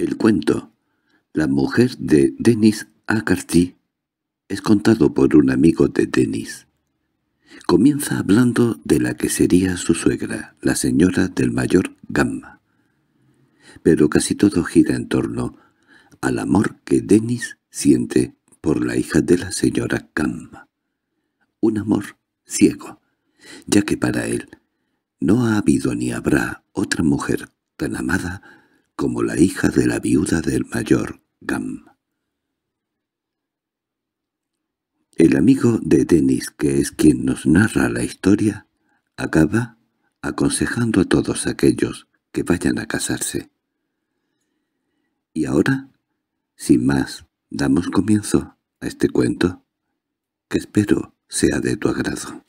El cuento La mujer de Denis Acarty es contado por un amigo de Denis. Comienza hablando de la que sería su suegra, la señora del mayor Gamma. Pero casi todo gira en torno al amor que Denis siente por la hija de la señora Gamma. Un amor ciego, ya que para él no ha habido ni habrá otra mujer tan amada como la hija de la viuda del mayor Gam. El amigo de Denis, que es quien nos narra la historia, acaba aconsejando a todos aquellos que vayan a casarse. Y ahora, sin más, damos comienzo a este cuento, que espero sea de tu agrado.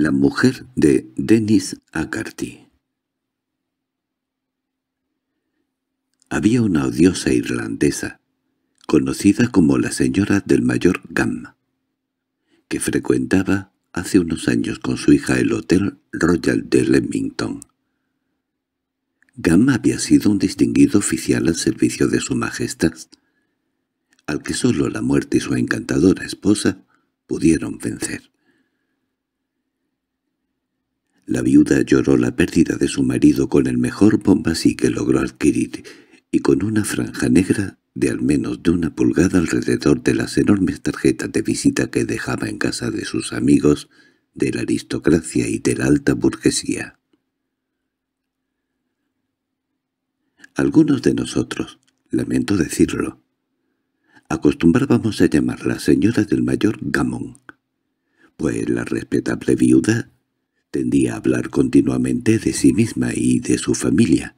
La mujer de DENIS Agarty. Había una odiosa irlandesa, conocida como la señora del mayor Gamma, que frecuentaba hace unos años con su hija el Hotel Royal de Leamington. Gamma había sido un distinguido oficial al servicio de su majestad, al que solo la muerte y su encantadora esposa pudieron vencer. La viuda lloró la pérdida de su marido con el mejor bombasí que logró adquirir y con una franja negra de al menos de una pulgada alrededor de las enormes tarjetas de visita que dejaba en casa de sus amigos de la aristocracia y de la alta burguesía. Algunos de nosotros, lamento decirlo, acostumbrábamos a llamarla señora del mayor Gamón, pues la respetable viuda Tendía a hablar continuamente de sí misma y de su familia,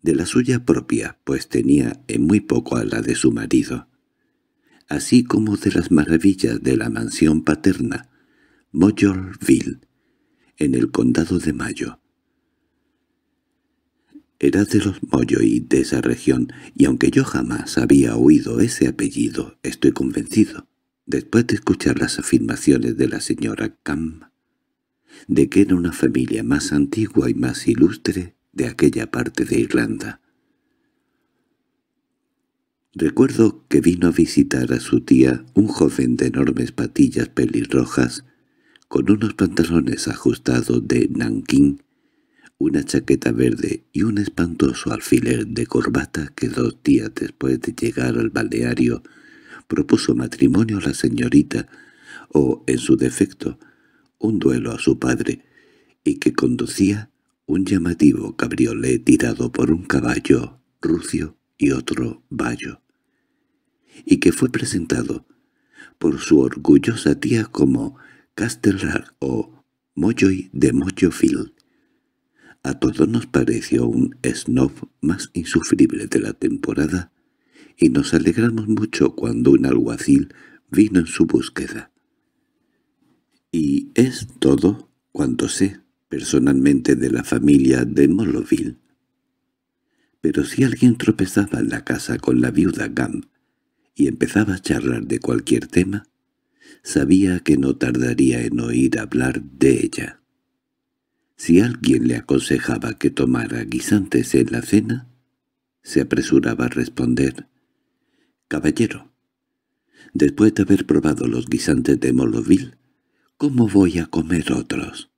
de la suya propia, pues tenía en muy poco a la de su marido. Así como de las maravillas de la mansión paterna, Moyorville, en el condado de Mayo. Era de los y de esa región, y aunque yo jamás había oído ese apellido, estoy convencido, después de escuchar las afirmaciones de la señora Cam, de que era una familia más antigua y más ilustre de aquella parte de Irlanda. Recuerdo que vino a visitar a su tía un joven de enormes patillas pelirrojas, con unos pantalones ajustados de nankín, una chaqueta verde y un espantoso alfiler de corbata que dos días después de llegar al balneario propuso matrimonio a la señorita, o, en su defecto, un duelo a su padre, y que conducía un llamativo cabriolé tirado por un caballo rucio y otro vallo, y que fue presentado por su orgullosa tía como Castellar o Molloy de Mollofield. A todos nos pareció un snob más insufrible de la temporada, y nos alegramos mucho cuando un alguacil vino en su búsqueda. Y es todo cuanto sé personalmente de la familia de Moloville. Pero si alguien tropezaba en la casa con la viuda Gam y empezaba a charlar de cualquier tema, sabía que no tardaría en oír hablar de ella. Si alguien le aconsejaba que tomara guisantes en la cena, se apresuraba a responder, «Caballero, después de haber probado los guisantes de Moloville, ¿Cómo voy a comer otros?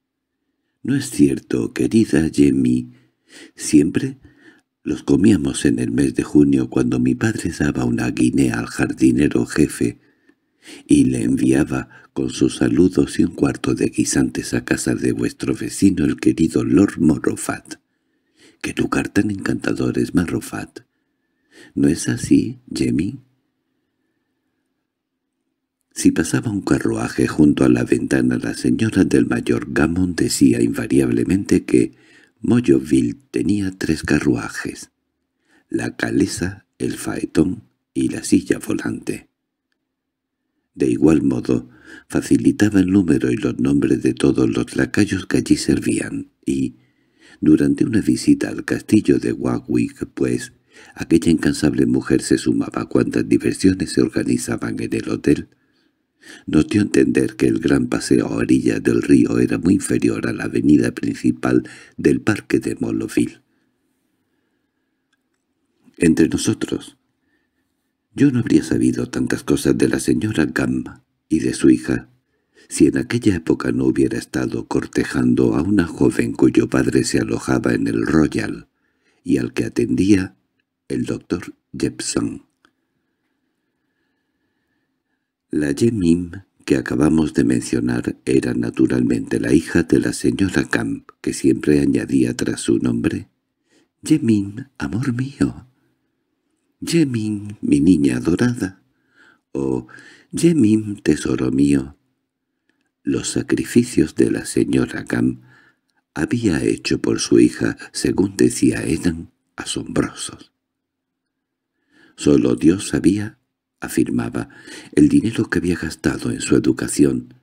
¿No es cierto, querida Jemmy? Siempre los comíamos en el mes de junio cuando mi padre daba una guinea al jardinero jefe y le enviaba con sus saludos y un cuarto de guisantes a casa de vuestro vecino el querido Lord Morofat. ¿Qué lugar tan encantador es Morrofat! ¿No es así, Jemmy? Si pasaba un carruaje junto a la ventana la señora del mayor Gamon decía invariablemente que Moyoville tenía tres carruajes, la calesa, el faetón y la silla volante. De igual modo, facilitaba el número y los nombres de todos los lacayos que allí servían, y, durante una visita al castillo de Warwick, pues, aquella incansable mujer se sumaba a cuantas diversiones se organizaban en el hotel, nos dio a entender que el gran paseo a orilla del río era muy inferior a la avenida principal del parque de Moloville. Entre nosotros, yo no habría sabido tantas cosas de la señora Gamba y de su hija si en aquella época no hubiera estado cortejando a una joven cuyo padre se alojaba en el Royal y al que atendía el doctor Jepson. La Jemim que acabamos de mencionar era naturalmente la hija de la señora Camp, que siempre añadía tras su nombre. «Jemim, amor mío». «Jemim, mi niña dorada». o «Jemim, tesoro mío». Los sacrificios de la señora Camp había hecho por su hija, según decía eran asombrosos. Solo Dios sabía afirmaba, el dinero que había gastado en su educación,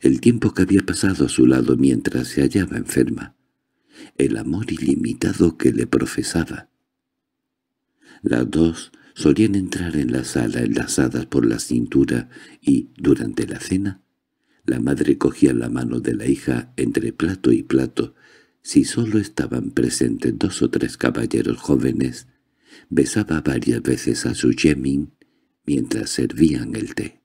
el tiempo que había pasado a su lado mientras se hallaba enferma, el amor ilimitado que le profesaba. Las dos solían entrar en la sala enlazadas por la cintura y, durante la cena, la madre cogía la mano de la hija entre plato y plato, si solo estaban presentes dos o tres caballeros jóvenes, besaba varias veces a su Yemin mientras servían el té.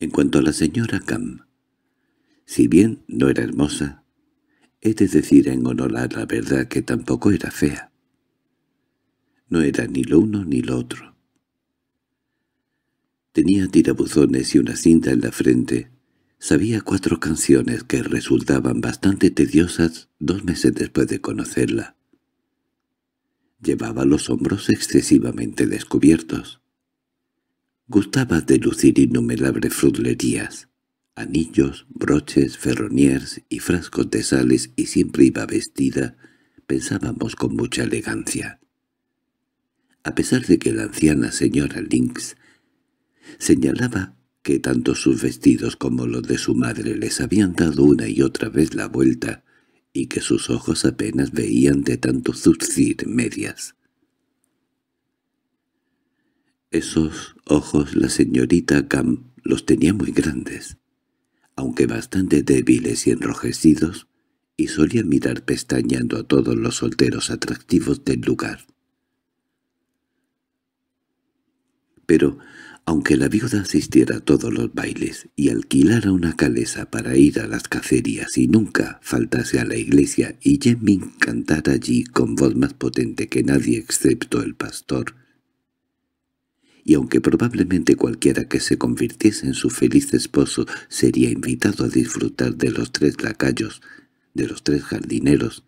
En cuanto a la señora Cam, si bien no era hermosa, he de decir en honor a la verdad que tampoco era fea. No era ni lo uno ni lo otro. Tenía tirabuzones y una cinta en la frente. Sabía cuatro canciones que resultaban bastante tediosas dos meses después de conocerla. Llevaba los hombros excesivamente descubiertos. Gustaba de lucir innumerables frutlerías, anillos, broches, ferroniers y frascos de sales y siempre iba vestida, pensábamos con mucha elegancia. A pesar de que la anciana señora Lynx señalaba que tanto sus vestidos como los de su madre les habían dado una y otra vez la vuelta, y que sus ojos apenas veían de tanto zurcir medias. Esos ojos la señorita Camp los tenía muy grandes, aunque bastante débiles y enrojecidos, y solía mirar pestañeando a todos los solteros atractivos del lugar. Pero aunque la viuda asistiera a todos los bailes y alquilara una calesa para ir a las cacerías y nunca faltase a la iglesia y Jemming cantara allí con voz más potente que nadie excepto el pastor, y aunque probablemente cualquiera que se convirtiese en su feliz esposo sería invitado a disfrutar de los tres lacayos, de los tres jardineros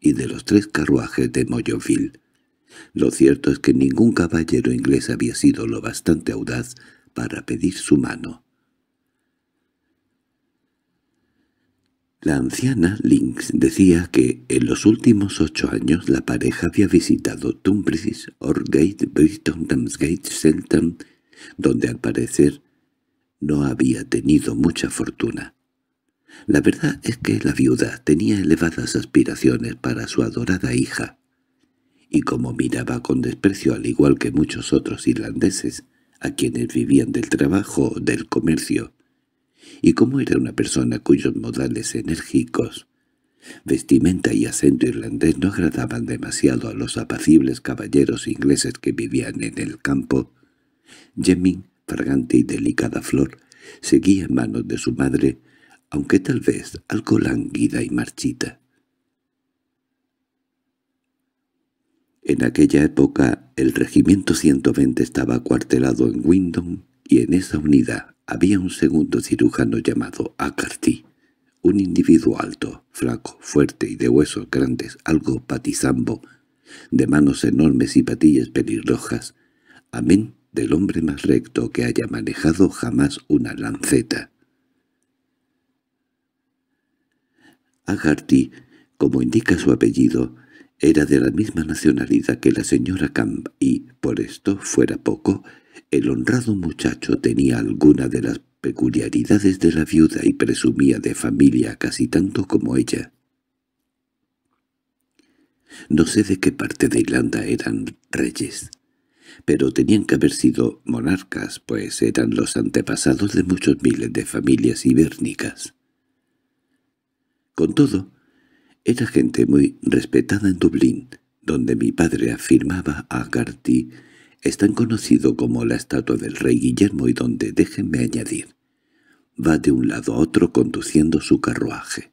y de los tres carruajes de Moyoville, lo cierto es que ningún caballero inglés había sido lo bastante audaz para pedir su mano. La anciana Lynx decía que en los últimos ocho años la pareja había visitado Tunbridge, Orgate, Brighton, Damsgate, Shelton, donde al parecer no había tenido mucha fortuna. La verdad es que la viuda tenía elevadas aspiraciones para su adorada hija, y como miraba con desprecio al igual que muchos otros irlandeses, a quienes vivían del trabajo o del comercio, y como era una persona cuyos modales enérgicos, vestimenta y acento irlandés no agradaban demasiado a los apacibles caballeros ingleses que vivían en el campo, Jemming, fragante y delicada flor, seguía en manos de su madre, aunque tal vez algo lánguida y marchita. En aquella época el regimiento 120 estaba cuartelado en Windom y en esa unidad había un segundo cirujano llamado Agarty, un individuo alto, flaco, fuerte y de huesos grandes, algo patizambo, de manos enormes y patillas pelirrojas, amén del hombre más recto que haya manejado jamás una lanceta. Agarty, como indica su apellido, era de la misma nacionalidad que la señora Camp y, por esto fuera poco, el honrado muchacho tenía alguna de las peculiaridades de la viuda y presumía de familia casi tanto como ella. No sé de qué parte de Irlanda eran reyes, pero tenían que haber sido monarcas, pues eran los antepasados de muchos miles de familias ibérnicas. Con todo, era gente muy respetada en Dublín, donde mi padre afirmaba a Garty es tan conocido como la estatua del rey Guillermo y donde, déjenme añadir, va de un lado a otro conduciendo su carruaje.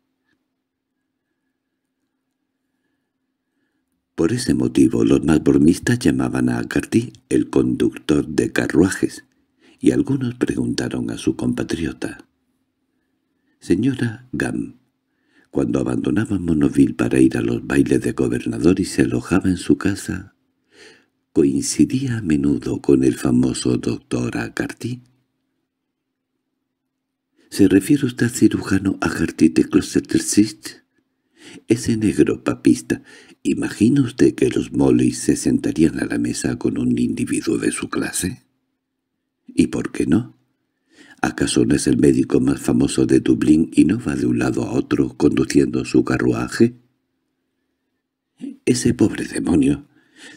Por ese motivo los malvormistas llamaban a Garty el conductor de carruajes, y algunos preguntaron a su compatriota. «Señora Gam, cuando abandonaba Monoville para ir a los bailes de gobernador y se alojaba en su casa, coincidía a menudo con el famoso doctor Agarty. —¿Se refiere usted al cirujano Agarty de Ese negro papista. ¿Imagina usted que los Mollys se sentarían a la mesa con un individuo de su clase? —¿Y por qué no? ¿Acaso no es el médico más famoso de Dublín y no va de un lado a otro conduciendo su carruaje? Ese pobre demonio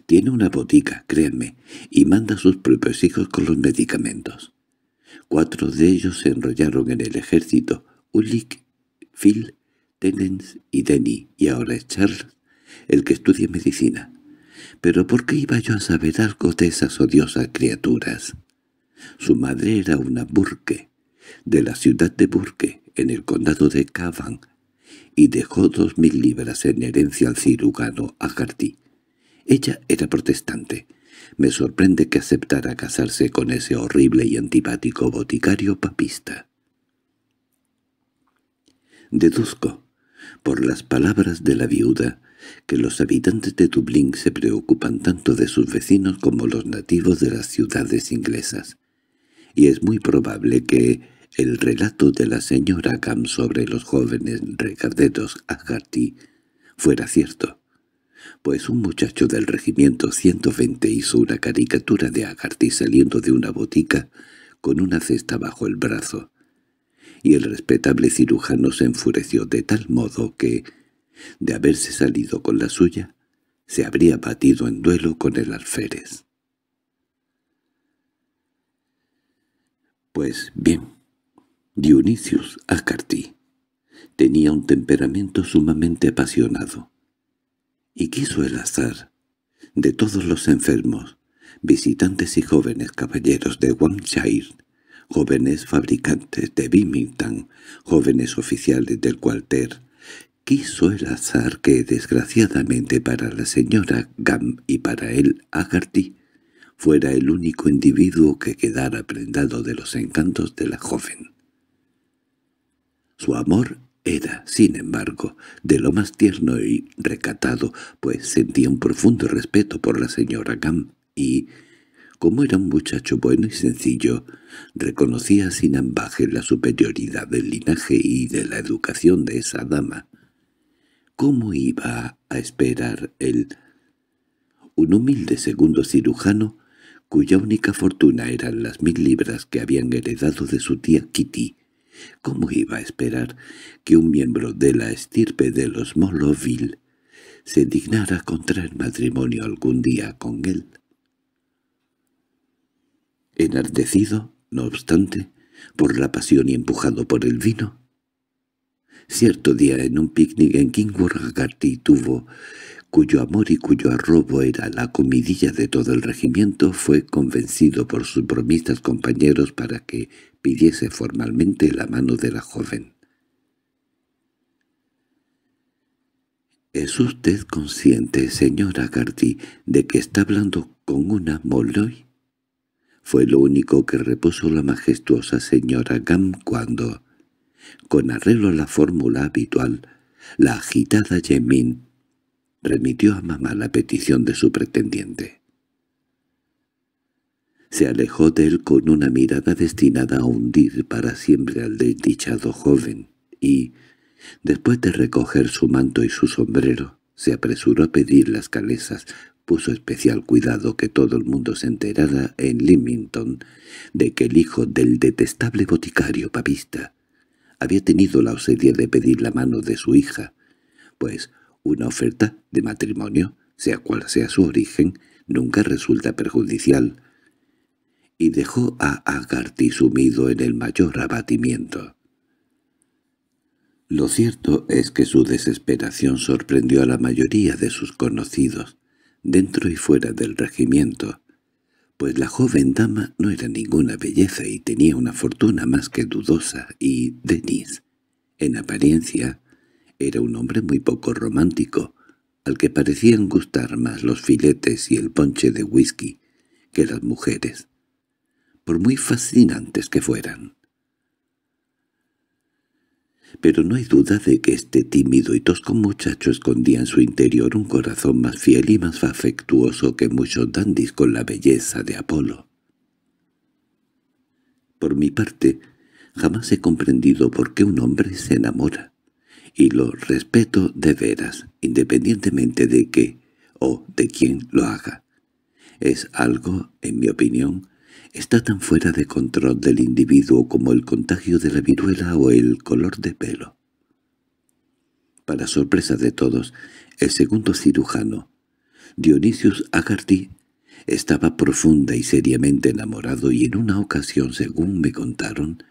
tiene una botica, créanme, y manda a sus propios hijos con los medicamentos. Cuatro de ellos se enrollaron en el ejército, Ulrich, Phil, Tenens y Denny, y ahora es Charles, el que estudia medicina. Pero ¿por qué iba yo a saber algo de esas odiosas criaturas?» Su madre era una Burke, de la ciudad de Burke, en el condado de Cavan, y dejó dos mil libras en herencia al cirujano Agarty. Ella era protestante. Me sorprende que aceptara casarse con ese horrible y antipático boticario papista. Deduzco, por las palabras de la viuda, que los habitantes de Dublín se preocupan tanto de sus vecinos como los nativos de las ciudades inglesas y es muy probable que el relato de la señora Gam sobre los jóvenes recardetos Agarty fuera cierto, pues un muchacho del regimiento 120 hizo una caricatura de Agarty saliendo de una botica con una cesta bajo el brazo, y el respetable cirujano se enfureció de tal modo que, de haberse salido con la suya, se habría batido en duelo con el alférez. Pues bien, Dionisius Agarty tenía un temperamento sumamente apasionado, y quiso el azar de todos los enfermos, visitantes y jóvenes caballeros de Wamshire, jóvenes fabricantes de Bimington, jóvenes oficiales del cuartel, quiso el azar que, desgraciadamente para la señora Gam y para él Agarty, fuera el único individuo que quedara prendado de los encantos de la joven. Su amor era, sin embargo, de lo más tierno y recatado, pues sentía un profundo respeto por la señora Gam y, como era un muchacho bueno y sencillo, reconocía sin ambaje la superioridad del linaje y de la educación de esa dama. ¿Cómo iba a esperar él? Un humilde segundo cirujano cuya única fortuna eran las mil libras que habían heredado de su tía Kitty, ¿cómo iba a esperar que un miembro de la estirpe de los Moloville se dignara contraer matrimonio algún día con él? Enardecido, no obstante, por la pasión y empujado por el vino, Cierto día en un picnic en Kingworth Garty tuvo cuyo amor y cuyo arrobo era la comidilla de todo el regimiento, fue convencido por sus bromistas compañeros para que pidiese formalmente la mano de la joven. —¿Es usted consciente, señora Gardi, de que está hablando con una Molloy? Fue lo único que reposó la majestuosa señora Gam cuando, con arreglo a la fórmula habitual, la agitada Yemin remitió a mamá la petición de su pretendiente. Se alejó de él con una mirada destinada a hundir para siempre al desdichado joven y, después de recoger su manto y su sombrero, se apresuró a pedir las calesas, puso especial cuidado que todo el mundo se enterara en Lymington de que el hijo del detestable boticario papista había tenido la osadía de pedir la mano de su hija, pues una oferta de matrimonio, sea cual sea su origen, nunca resulta perjudicial, y dejó a Agarty sumido en el mayor abatimiento. Lo cierto es que su desesperación sorprendió a la mayoría de sus conocidos, dentro y fuera del regimiento, pues la joven dama no era ninguna belleza y tenía una fortuna más que dudosa, y Denis, en apariencia, era un hombre muy poco romántico, al que parecían gustar más los filetes y el ponche de whisky que las mujeres, por muy fascinantes que fueran. Pero no hay duda de que este tímido y tosco muchacho escondía en su interior un corazón más fiel y más afectuoso que muchos dandis con la belleza de Apolo. Por mi parte, jamás he comprendido por qué un hombre se enamora y lo respeto de veras, independientemente de qué o de quién lo haga. Es algo, en mi opinión, está tan fuera de control del individuo como el contagio de la viruela o el color de pelo. Para sorpresa de todos, el segundo cirujano, Dionisius Agarty, estaba profunda y seriamente enamorado y en una ocasión, según me contaron,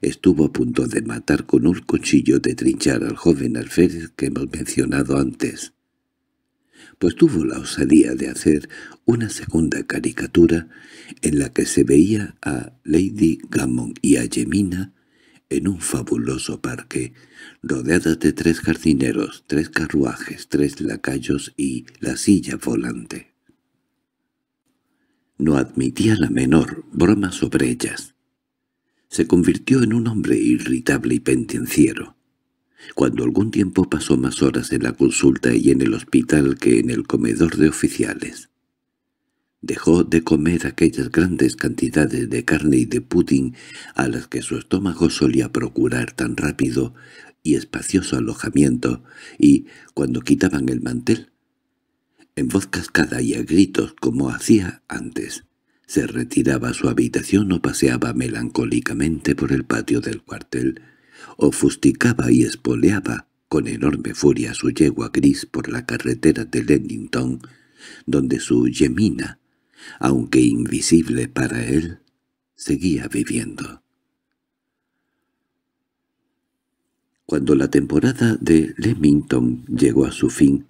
estuvo a punto de matar con un cuchillo de trinchar al joven alférez que hemos mencionado antes. Pues tuvo la osadía de hacer una segunda caricatura en la que se veía a Lady Gammon y a Gemina en un fabuloso parque, rodeadas de tres jardineros, tres carruajes, tres lacayos y la silla volante. No admitía la menor broma sobre ellas se convirtió en un hombre irritable y pentenciero, Cuando algún tiempo pasó más horas en la consulta y en el hospital que en el comedor de oficiales. Dejó de comer aquellas grandes cantidades de carne y de pudding a las que su estómago solía procurar tan rápido y espacioso alojamiento, y, cuando quitaban el mantel, en voz cascada y a gritos como hacía antes, se retiraba a su habitación o paseaba melancólicamente por el patio del cuartel, o fusticaba y espoleaba con enorme furia su yegua gris por la carretera de Lennington, donde su Yemina, aunque invisible para él, seguía viviendo. Cuando la temporada de Leamington llegó a su fin,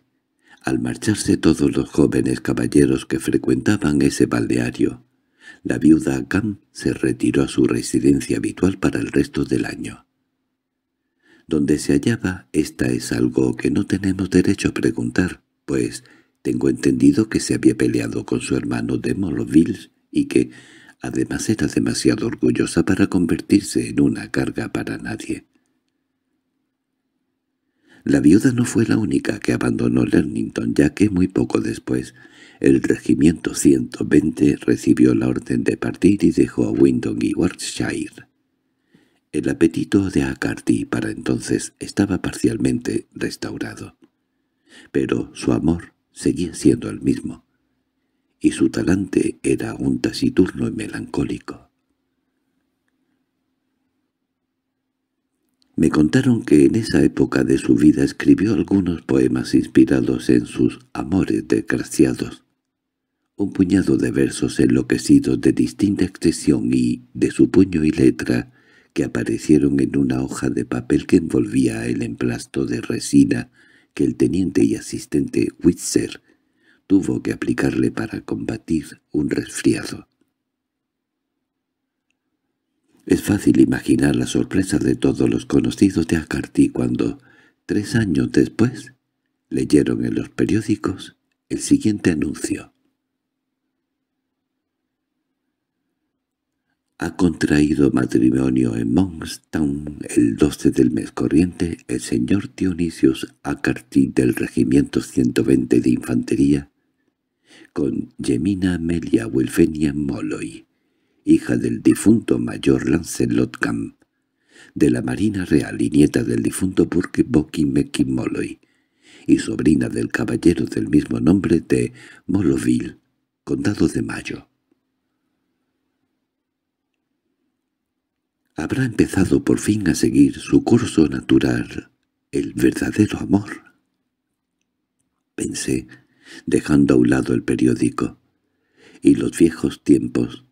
al marcharse todos los jóvenes caballeros que frecuentaban ese balneario, la viuda Camp se retiró a su residencia habitual para el resto del año. Donde se hallaba, esta es algo que no tenemos derecho a preguntar, pues tengo entendido que se había peleado con su hermano de Moloville y que, además, era demasiado orgullosa para convertirse en una carga para nadie. La viuda no fue la única que abandonó Lernington, ya que muy poco después el regimiento 120 recibió la orden de partir y dejó a Windon y Warshire El apetito de Acarty para entonces estaba parcialmente restaurado. Pero su amor seguía siendo el mismo, y su talante era un taciturno y melancólico. Me contaron que en esa época de su vida escribió algunos poemas inspirados en sus amores desgraciados, un puñado de versos enloquecidos de distinta extensión y de su puño y letra que aparecieron en una hoja de papel que envolvía el emplasto de resina que el teniente y asistente Whitzer tuvo que aplicarle para combatir un resfriado. Es fácil imaginar la sorpresa de todos los conocidos de acartí cuando, tres años después, leyeron en los periódicos el siguiente anuncio. ha contraído matrimonio en Monkstown el 12 del mes corriente el señor Dionisius Acarty del Regimiento 120 de Infantería con Gemina Amelia Wilfenia Molloy, hija del difunto mayor Lancelot Camp, de la Marina Real y nieta del difunto Burke Bokimeki Molloy, y sobrina del caballero del mismo nombre de Moloville, Condado de Mayo. habrá empezado por fin a seguir su curso natural, el verdadero amor. Pensé, dejando a un lado el periódico, y los viejos tiempos,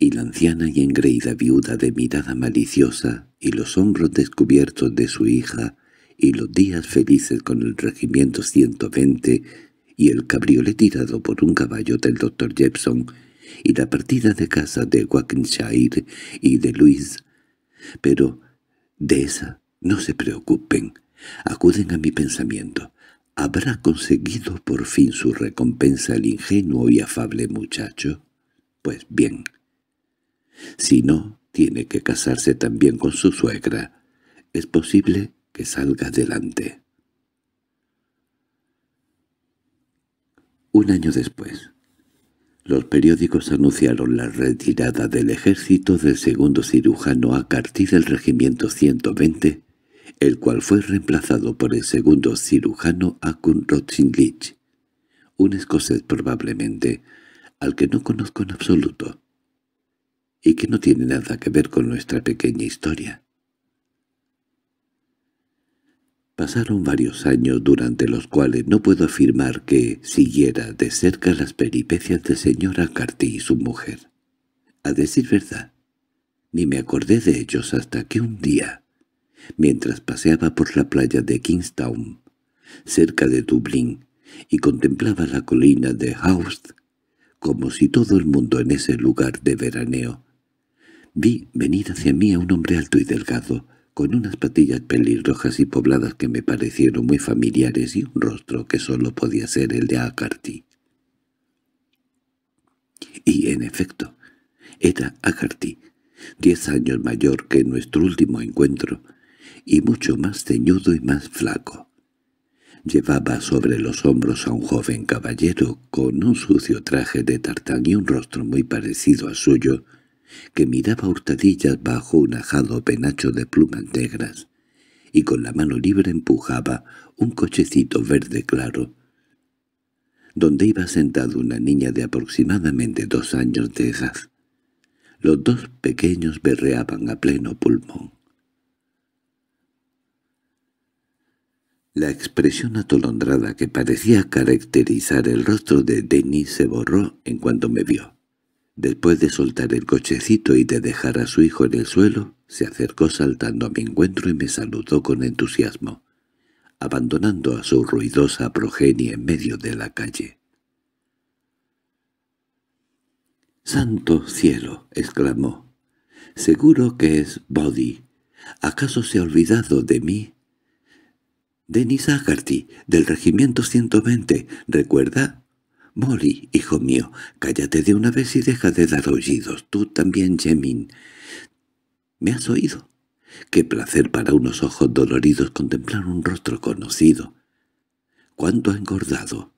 y la anciana y engreída viuda de mirada maliciosa, y los hombros descubiertos de su hija, y los días felices con el regimiento 120 y el cabriolet tirado por un caballo del doctor Jepson y la partida de casa de Wackenshire y de Luis pero de esa no se preocupen. Acuden a mi pensamiento. ¿Habrá conseguido por fin su recompensa el ingenuo y afable muchacho? Pues bien. Si no, tiene que casarse también con su suegra. Es posible que salga adelante. Un año después, los periódicos anunciaron la retirada del ejército del segundo cirujano a partir del regimiento 120, el cual fue reemplazado por el segundo cirujano Akun Rotzinlich, un escocés probablemente, al que no conozco en absoluto, y que no tiene nada que ver con nuestra pequeña historia. Pasaron varios años durante los cuales no puedo afirmar que siguiera de cerca las peripecias de señora Carty y su mujer. A decir verdad, ni me acordé de ellos hasta que un día, mientras paseaba por la playa de Kingstown, cerca de Dublín, y contemplaba la colina de Houst, como si todo el mundo en ese lugar de veraneo, vi venir hacia mí a un hombre alto y delgado, con unas patillas pelirrojas y pobladas que me parecieron muy familiares y un rostro que solo podía ser el de Agarty. Y, en efecto, era Agarty, diez años mayor que nuestro último encuentro, y mucho más ceñudo y más flaco. Llevaba sobre los hombros a un joven caballero con un sucio traje de tartán y un rostro muy parecido al suyo, que miraba hurtadillas bajo un ajado penacho de plumas negras, y con la mano libre empujaba un cochecito verde claro, donde iba sentada una niña de aproximadamente dos años de edad. Los dos pequeños berreaban a pleno pulmón. La expresión atolondrada que parecía caracterizar el rostro de Denis se borró en cuanto me vio. Después de soltar el cochecito y de dejar a su hijo en el suelo, se acercó saltando a mi encuentro y me saludó con entusiasmo, abandonando a su ruidosa progenie en medio de la calle. —¡Santo cielo! —exclamó. —Seguro que es Body. ¿Acaso se ha olvidado de mí? —Denis Agarty, del Regimiento 120, ¿recuerda? —Molly, hijo mío, cállate de una vez y deja de dar aullidos. Tú también, Jemin. —¿Me has oído? Qué placer para unos ojos doloridos contemplar un rostro conocido. ¿Cuánto ha engordado?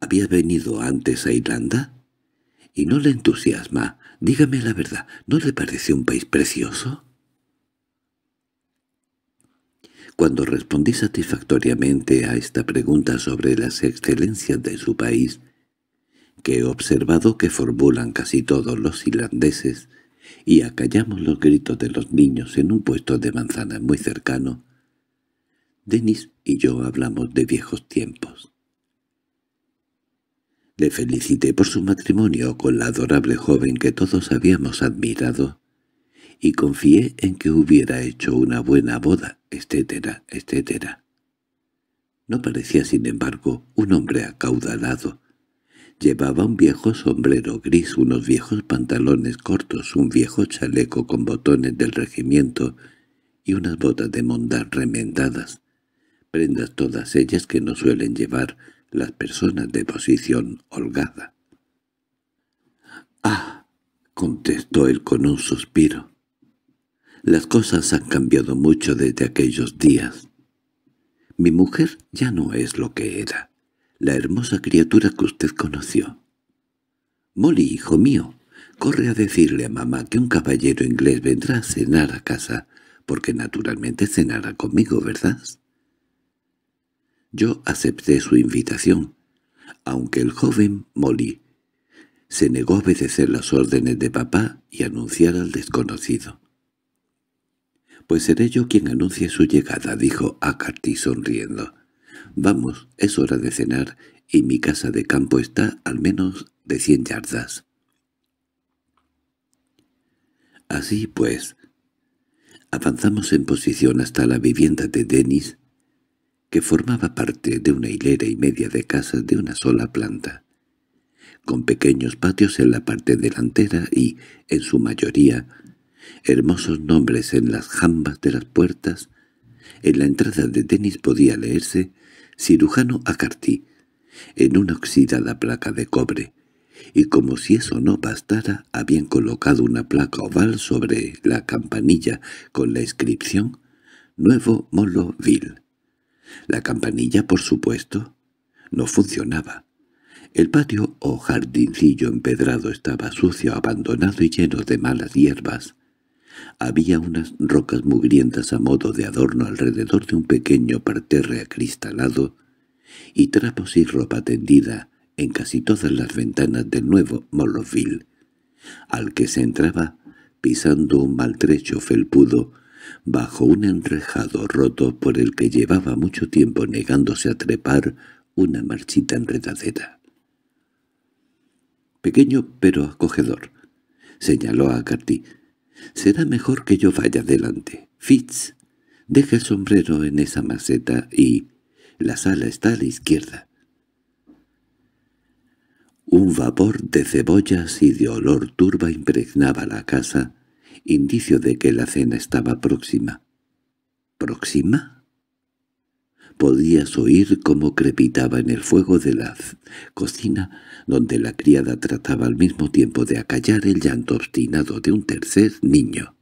¿Había venido antes a Irlanda? ¿Y no le entusiasma? Dígame la verdad, ¿no le parece un país precioso? Cuando respondí satisfactoriamente a esta pregunta sobre las excelencias de su país, que he observado que formulan casi todos los irlandeses, y acallamos los gritos de los niños en un puesto de manzana muy cercano, Denis y yo hablamos de viejos tiempos. Le felicité por su matrimonio con la adorable joven que todos habíamos admirado, y confié en que hubiera hecho una buena boda, etcétera, etcétera. No parecía, sin embargo, un hombre acaudalado. Llevaba un viejo sombrero gris, unos viejos pantalones cortos, un viejo chaleco con botones del regimiento y unas botas de mondar remendadas, prendas todas ellas que no suelen llevar las personas de posición holgada. —¡Ah! —contestó él con un suspiro. Las cosas han cambiado mucho desde aquellos días. Mi mujer ya no es lo que era, la hermosa criatura que usted conoció. Molly, hijo mío, corre a decirle a mamá que un caballero inglés vendrá a cenar a casa, porque naturalmente cenará conmigo, ¿verdad? Yo acepté su invitación, aunque el joven Molly se negó a obedecer las órdenes de papá y anunciar al desconocido. Pues seré yo quien anuncie su llegada, dijo Acarty sonriendo. Vamos, es hora de cenar, y mi casa de campo está al menos de cien yardas. Así pues, avanzamos en posición hasta la vivienda de Denis, que formaba parte de una hilera y media de casas de una sola planta, con pequeños patios en la parte delantera y, en su mayoría, hermosos nombres en las jambas de las puertas. En la entrada de Denis podía leerse «Cirujano Acartí» en una oxidada placa de cobre, y como si eso no bastara habían colocado una placa oval sobre la campanilla con la inscripción «Nuevo Moloville». La campanilla, por supuesto, no funcionaba. El patio o jardincillo empedrado estaba sucio, abandonado y lleno de malas hierbas. Había unas rocas mugrientas a modo de adorno alrededor de un pequeño parterre acristalado y trapos y ropa tendida en casi todas las ventanas del nuevo Moloville, al que se entraba pisando un maltrecho felpudo bajo un enrejado roto por el que llevaba mucho tiempo negándose a trepar una marchita enredadera. Pequeño pero acogedor, señaló a Carty, Será mejor que yo vaya adelante. Fitz, deja el sombrero en esa maceta y... La sala está a la izquierda. Un vapor de cebollas y de olor turba impregnaba la casa, indicio de que la cena estaba próxima. ¿Próxima? Podías oír cómo crepitaba en el fuego de la cocina, donde la criada trataba al mismo tiempo de acallar el llanto obstinado de un tercer niño.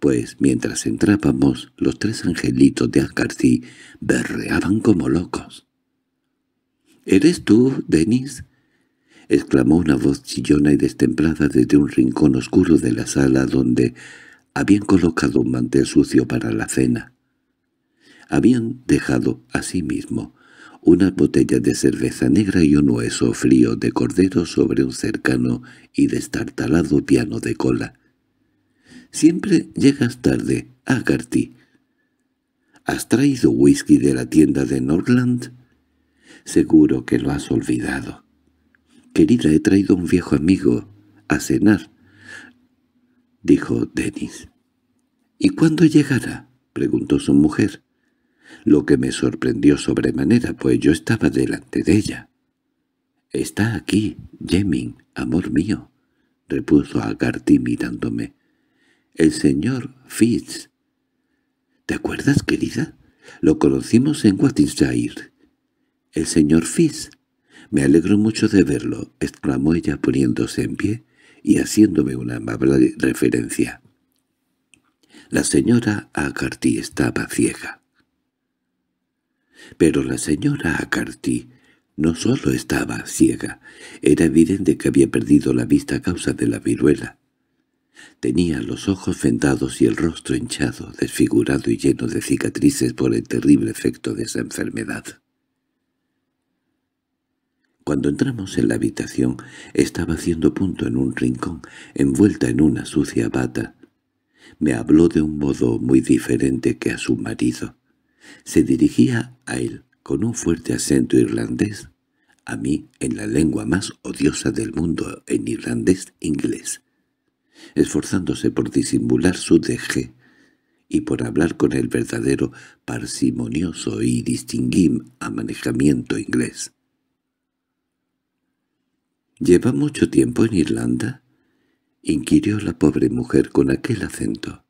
Pues mientras entrábamos, los tres angelitos de Alcarcí berreaban como locos. —¿Eres tú, Denis? —exclamó una voz chillona y destemplada desde un rincón oscuro de la sala donde habían colocado un mantel sucio para la cena habían dejado a sí mismo una botella de cerveza negra y un hueso frío de cordero sobre un cercano y destartalado piano de cola. «Siempre llegas tarde, Agarty. ¿Has traído whisky de la tienda de Norland?» «Seguro que lo has olvidado». «Querida, he traído un viejo amigo a cenar», dijo Denis. «¿Y cuándo llegará?» preguntó su mujer lo que me sorprendió sobremanera, pues yo estaba delante de ella. —Está aquí, Jemming, amor mío —repuso Agarty mirándome—, el señor Fitz. —¿Te acuerdas, querida? Lo conocimos en Wattingshire. —El señor Fitz. —Me alegro mucho de verlo —exclamó ella poniéndose en pie y haciéndome una amable referencia. La señora Agarty estaba ciega. Pero la señora Acarty no solo estaba ciega, era evidente que había perdido la vista a causa de la viruela. Tenía los ojos vendados y el rostro hinchado, desfigurado y lleno de cicatrices por el terrible efecto de esa enfermedad. Cuando entramos en la habitación, estaba haciendo punto en un rincón, envuelta en una sucia bata. Me habló de un modo muy diferente que a su marido se dirigía a él con un fuerte acento irlandés, a mí en la lengua más odiosa del mundo en irlandés inglés, esforzándose por disimular su deje y por hablar con el verdadero parsimonioso y distinguim amanejamiento inglés. —¿Lleva mucho tiempo en Irlanda? —inquirió la pobre mujer con aquel acento.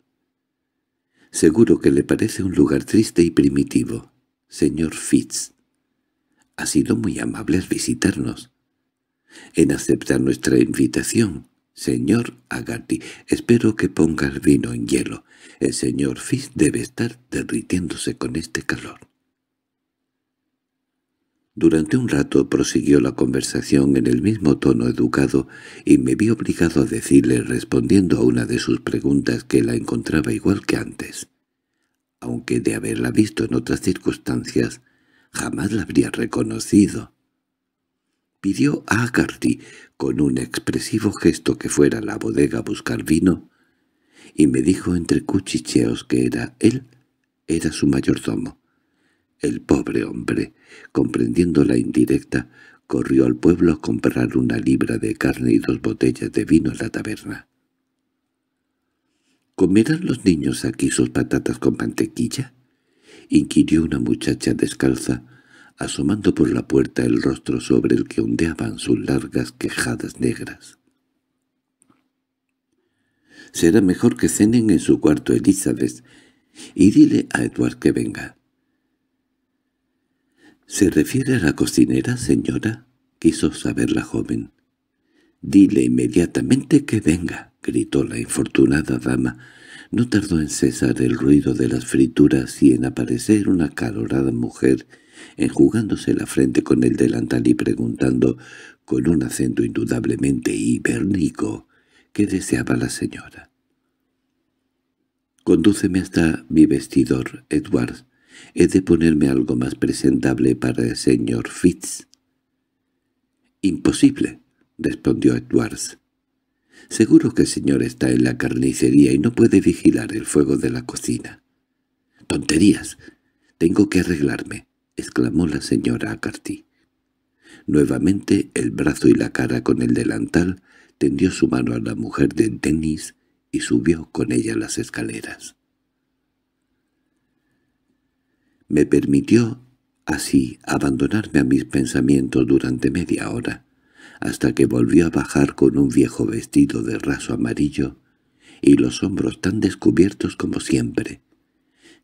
Seguro que le parece un lugar triste y primitivo. Señor Fitz, ha sido muy amable al visitarnos. En aceptar nuestra invitación, señor Agarty, espero que ponga el vino en hielo. El señor Fitz debe estar derritiéndose con este calor. Durante un rato prosiguió la conversación en el mismo tono educado y me vi obligado a decirle, respondiendo a una de sus preguntas, que la encontraba igual que antes. Aunque de haberla visto en otras circunstancias, jamás la habría reconocido. Pidió a Agarty, con un expresivo gesto, que fuera a la bodega a buscar vino, y me dijo entre cuchicheos que era él, era su mayordomo el pobre hombre, comprendiendo la indirecta, corrió al pueblo a comprar una libra de carne y dos botellas de vino en la taberna. —¿Comerán los niños aquí sus patatas con mantequilla? —inquirió una muchacha descalza, asomando por la puerta el rostro sobre el que ondeaban sus largas quejadas negras. —Será mejor que cenen en su cuarto, Elizabeth, y dile a Edward que venga. —¿Se refiere a la cocinera, señora? —quiso saber la joven. —Dile inmediatamente que venga —gritó la infortunada dama. No tardó en cesar el ruido de las frituras y en aparecer una calorada mujer enjugándose la frente con el delantal y preguntando con un acento indudablemente hibernico qué deseaba la señora. —Condúceme hasta mi vestidor, Edward He de ponerme algo más presentable para el señor Fitz. —Imposible —respondió Edwards. —Seguro que el señor está en la carnicería y no puede vigilar el fuego de la cocina. —¡Tonterías! Tengo que arreglarme —exclamó la señora Carty. Nuevamente el brazo y la cara con el delantal tendió su mano a la mujer de Dennis y subió con ella las escaleras. Me permitió, así, abandonarme a mis pensamientos durante media hora, hasta que volvió a bajar con un viejo vestido de raso amarillo y los hombros tan descubiertos como siempre.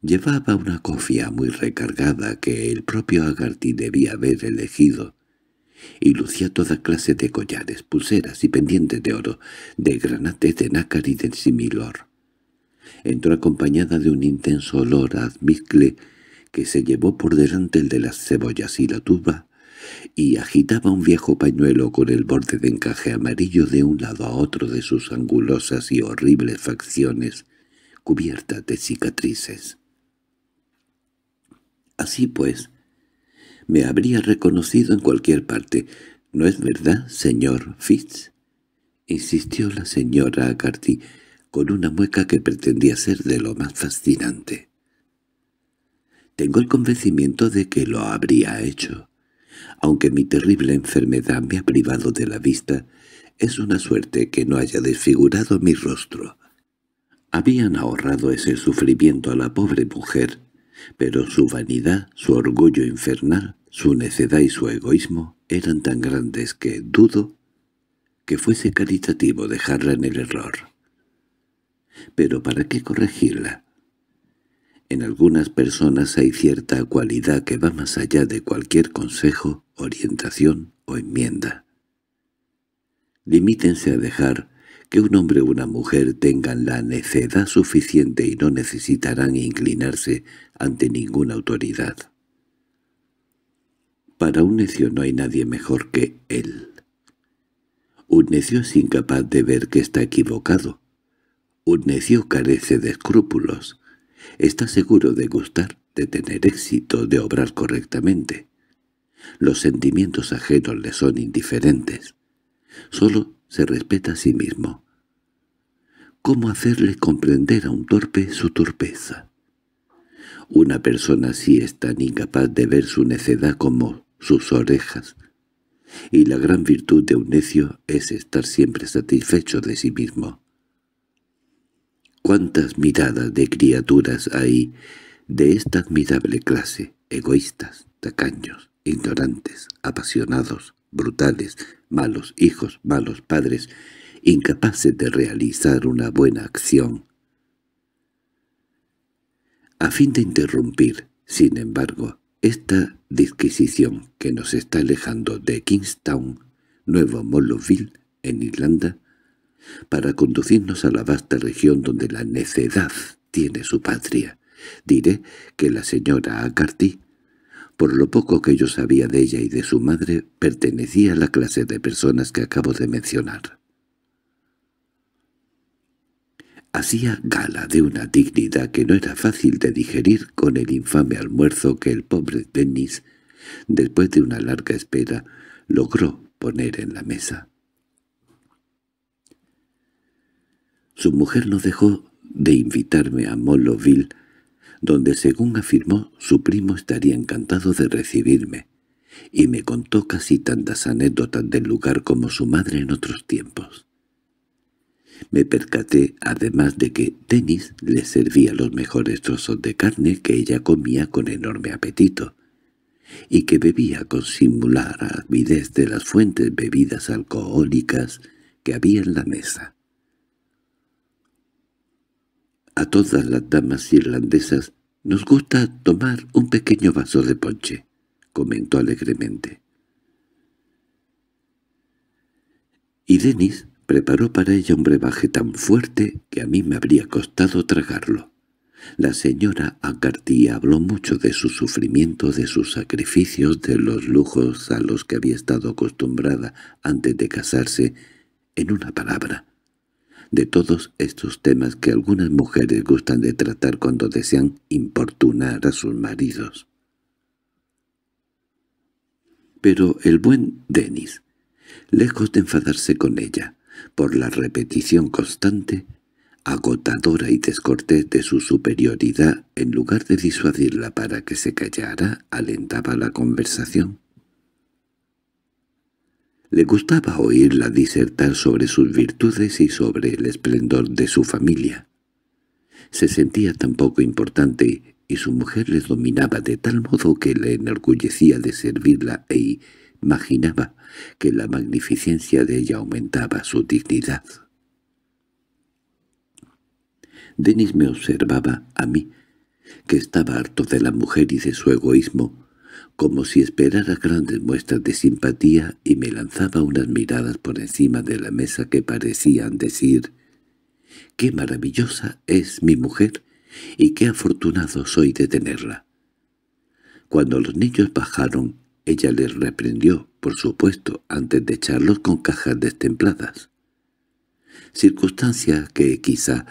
Llevaba una cofia muy recargada que el propio Agarty debía haber elegido, y lucía toda clase de collares, pulseras y pendientes de oro, de granates de nácar y de similor. Entró acompañada de un intenso olor a que se llevó por delante el de las cebollas y la tuba, y agitaba un viejo pañuelo con el borde de encaje amarillo de un lado a otro de sus angulosas y horribles facciones, cubiertas de cicatrices. Así pues, me habría reconocido en cualquier parte. ¿No es verdad, señor Fitz? insistió la señora Carty con una mueca que pretendía ser de lo más fascinante. Tengo el convencimiento de que lo habría hecho. Aunque mi terrible enfermedad me ha privado de la vista, es una suerte que no haya desfigurado mi rostro. Habían ahorrado ese sufrimiento a la pobre mujer, pero su vanidad, su orgullo infernal, su necedad y su egoísmo eran tan grandes que, dudo, que fuese caritativo dejarla en el error. Pero ¿para qué corregirla? En algunas personas hay cierta cualidad que va más allá de cualquier consejo, orientación o enmienda. Limítense a dejar que un hombre o una mujer tengan la necedad suficiente y no necesitarán inclinarse ante ninguna autoridad. Para un necio no hay nadie mejor que él. Un necio es incapaz de ver que está equivocado. Un necio carece de escrúpulos, está seguro de gustar, de tener éxito, de obrar correctamente. Los sentimientos ajenos le son indiferentes. Solo se respeta a sí mismo. ¿Cómo hacerle comprender a un torpe su torpeza? Una persona así es tan incapaz de ver su necedad como sus orejas. Y la gran virtud de un necio es estar siempre satisfecho de sí mismo. ¿Cuántas miradas de criaturas hay de esta admirable clase? Egoístas, tacaños, ignorantes, apasionados, brutales, malos hijos, malos padres, incapaces de realizar una buena acción. A fin de interrumpir, sin embargo, esta disquisición que nos está alejando de Kingstown, Nuevo Molloville, en Irlanda, para conducirnos a la vasta región donde la necedad tiene su patria. Diré que la señora Acarty, por lo poco que yo sabía de ella y de su madre, pertenecía a la clase de personas que acabo de mencionar. Hacía gala de una dignidad que no era fácil de digerir con el infame almuerzo que el pobre Dennis, después de una larga espera, logró poner en la mesa. Su mujer no dejó de invitarme a Moloville, donde según afirmó su primo estaría encantado de recibirme, y me contó casi tantas anécdotas del lugar como su madre en otros tiempos. Me percaté además de que Dennis le servía los mejores trozos de carne que ella comía con enorme apetito, y que bebía con simular avidez de las fuentes bebidas alcohólicas que había en la mesa. A todas las damas irlandesas nos gusta tomar un pequeño vaso de ponche, comentó alegremente. Y Denis preparó para ella un brebaje tan fuerte que a mí me habría costado tragarlo. La señora Agarty habló mucho de su sufrimiento, de sus sacrificios, de los lujos a los que había estado acostumbrada antes de casarse, en una palabra, de todos estos temas que algunas mujeres gustan de tratar cuando desean importunar a sus maridos. Pero el buen Denis, lejos de enfadarse con ella, por la repetición constante, agotadora y descortés de su superioridad, en lugar de disuadirla para que se callara, alentaba la conversación. Le gustaba oírla disertar sobre sus virtudes y sobre el esplendor de su familia. Se sentía tan poco importante y su mujer le dominaba de tal modo que le enorgullecía de servirla e imaginaba que la magnificencia de ella aumentaba su dignidad. Denis me observaba a mí, que estaba harto de la mujer y de su egoísmo, como si esperara grandes muestras de simpatía y me lanzaba unas miradas por encima de la mesa que parecían decir «¡Qué maravillosa es mi mujer y qué afortunado soy de tenerla!». Cuando los niños bajaron, ella les reprendió, por supuesto, antes de echarlos con cajas destempladas. Circunstancia que quizá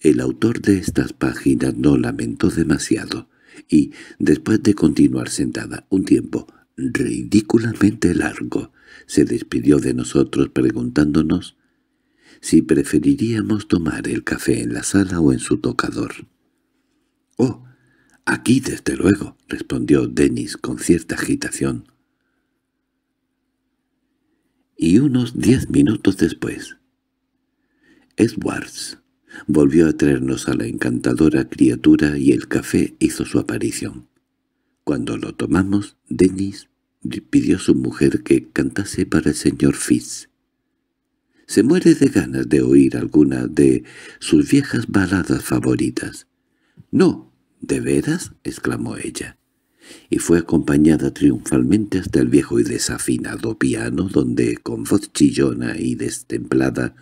el autor de estas páginas no lamentó demasiado, y, después de continuar sentada un tiempo ridículamente largo, se despidió de nosotros preguntándonos si preferiríamos tomar el café en la sala o en su tocador. —¡Oh! Aquí, desde luego —respondió Denis con cierta agitación. Y unos diez minutos después, Edwards Volvió a traernos a la encantadora criatura y el café hizo su aparición. Cuando lo tomamos, Denis pidió a su mujer que cantase para el señor Fitz. Se muere de ganas de oír alguna de sus viejas baladas favoritas. —¡No! ¿De veras? —exclamó ella. Y fue acompañada triunfalmente hasta el viejo y desafinado piano, donde, con voz chillona y destemplada,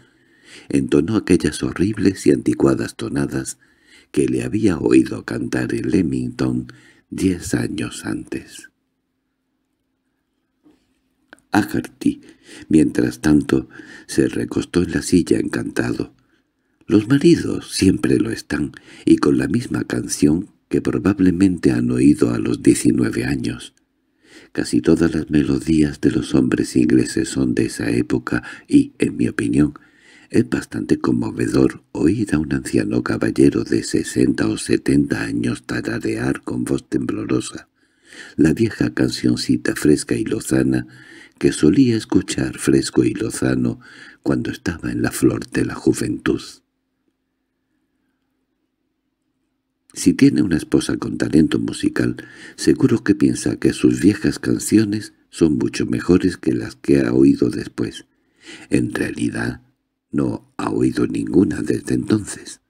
entonó aquellas horribles y anticuadas tonadas que le había oído cantar en Leamington diez años antes. Agarty, mientras tanto, se recostó en la silla encantado. Los maridos siempre lo están, y con la misma canción que probablemente han oído a los diecinueve años. Casi todas las melodías de los hombres ingleses son de esa época y, en mi opinión, es bastante conmovedor oír a un anciano caballero de sesenta o setenta años tararear con voz temblorosa la vieja cancioncita fresca y lozana que solía escuchar fresco y lozano cuando estaba en la flor de la juventud. Si tiene una esposa con talento musical, seguro que piensa que sus viejas canciones son mucho mejores que las que ha oído después. En realidad, no ha oído ninguna desde entonces.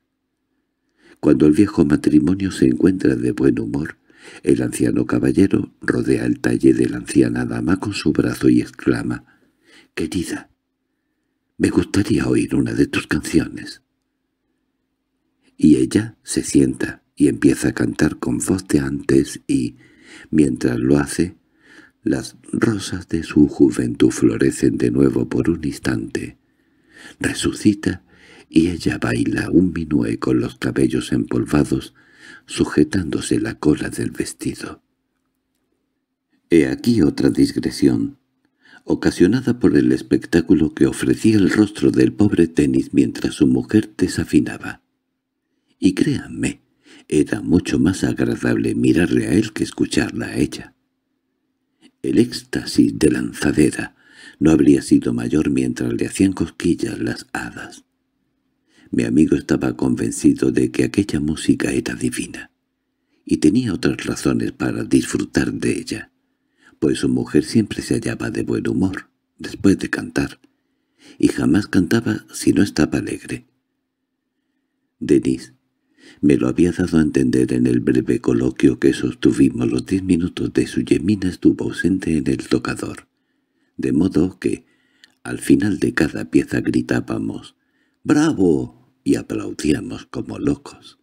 Cuando el viejo matrimonio se encuentra de buen humor, el anciano caballero rodea el talle de la anciana dama con su brazo y exclama, «Querida, me gustaría oír una de tus canciones». Y ella se sienta y empieza a cantar con voz de antes y, mientras lo hace, las rosas de su juventud florecen de nuevo por un instante resucita y ella baila un minué con los cabellos empolvados, sujetándose la cola del vestido. He aquí otra digresión, ocasionada por el espectáculo que ofrecía el rostro del pobre tenis mientras su mujer desafinaba. Y créanme, era mucho más agradable mirarle a él que escucharla a ella. El éxtasis de lanzadera, no habría sido mayor mientras le hacían cosquillas las hadas. Mi amigo estaba convencido de que aquella música era divina, y tenía otras razones para disfrutar de ella, pues su mujer siempre se hallaba de buen humor después de cantar, y jamás cantaba si no estaba alegre. Denis me lo había dado a entender en el breve coloquio que sostuvimos los diez minutos de su Yemina estuvo ausente en el tocador de modo que, al final de cada pieza gritábamos «¡Bravo!» y aplaudíamos como locos.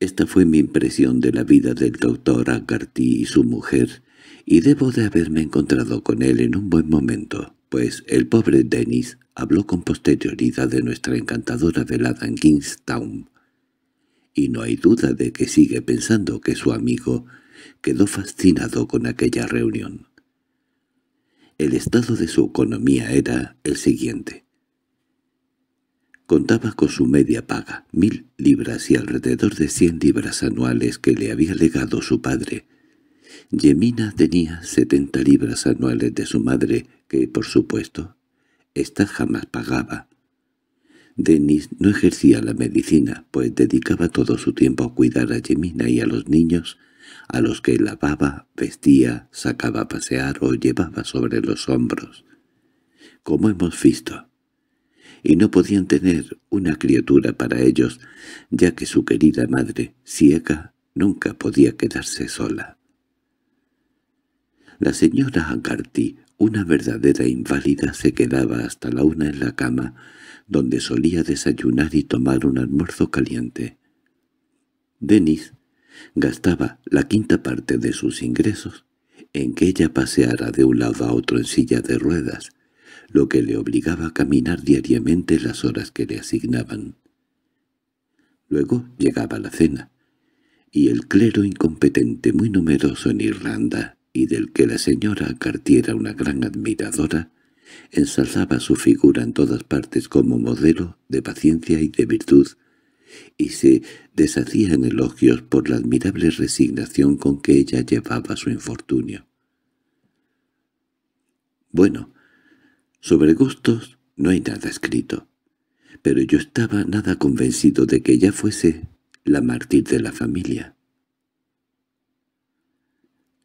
Esta fue mi impresión de la vida del doctor Agarty y su mujer, y debo de haberme encontrado con él en un buen momento, pues el pobre Dennis habló con posterioridad de nuestra encantadora velada en Kingstown, y no hay duda de que sigue pensando que su amigo quedó fascinado con aquella reunión. El estado de su economía era el siguiente. Contaba con su media paga, mil libras y alrededor de cien libras anuales que le había legado su padre. Yemina tenía setenta libras anuales de su madre, que, por supuesto, ésta jamás pagaba. Denis no ejercía la medicina, pues dedicaba todo su tiempo a cuidar a Yemina y a los niños a los que lavaba, vestía, sacaba a pasear o llevaba sobre los hombros, como hemos visto. Y no podían tener una criatura para ellos, ya que su querida madre, ciega, nunca podía quedarse sola. La señora Agarty, una verdadera inválida, se quedaba hasta la una en la cama, donde solía desayunar y tomar un almuerzo caliente. Denis Gastaba la quinta parte de sus ingresos en que ella paseara de un lado a otro en silla de ruedas, lo que le obligaba a caminar diariamente las horas que le asignaban. Luego llegaba la cena, y el clero incompetente muy numeroso en Irlanda, y del que la señora Cartier una gran admiradora, ensalzaba su figura en todas partes como modelo de paciencia y de virtud, y se deshacía en elogios por la admirable resignación con que ella llevaba su infortunio. Bueno, sobre gustos no hay nada escrito, pero yo estaba nada convencido de que ella fuese la mártir de la familia.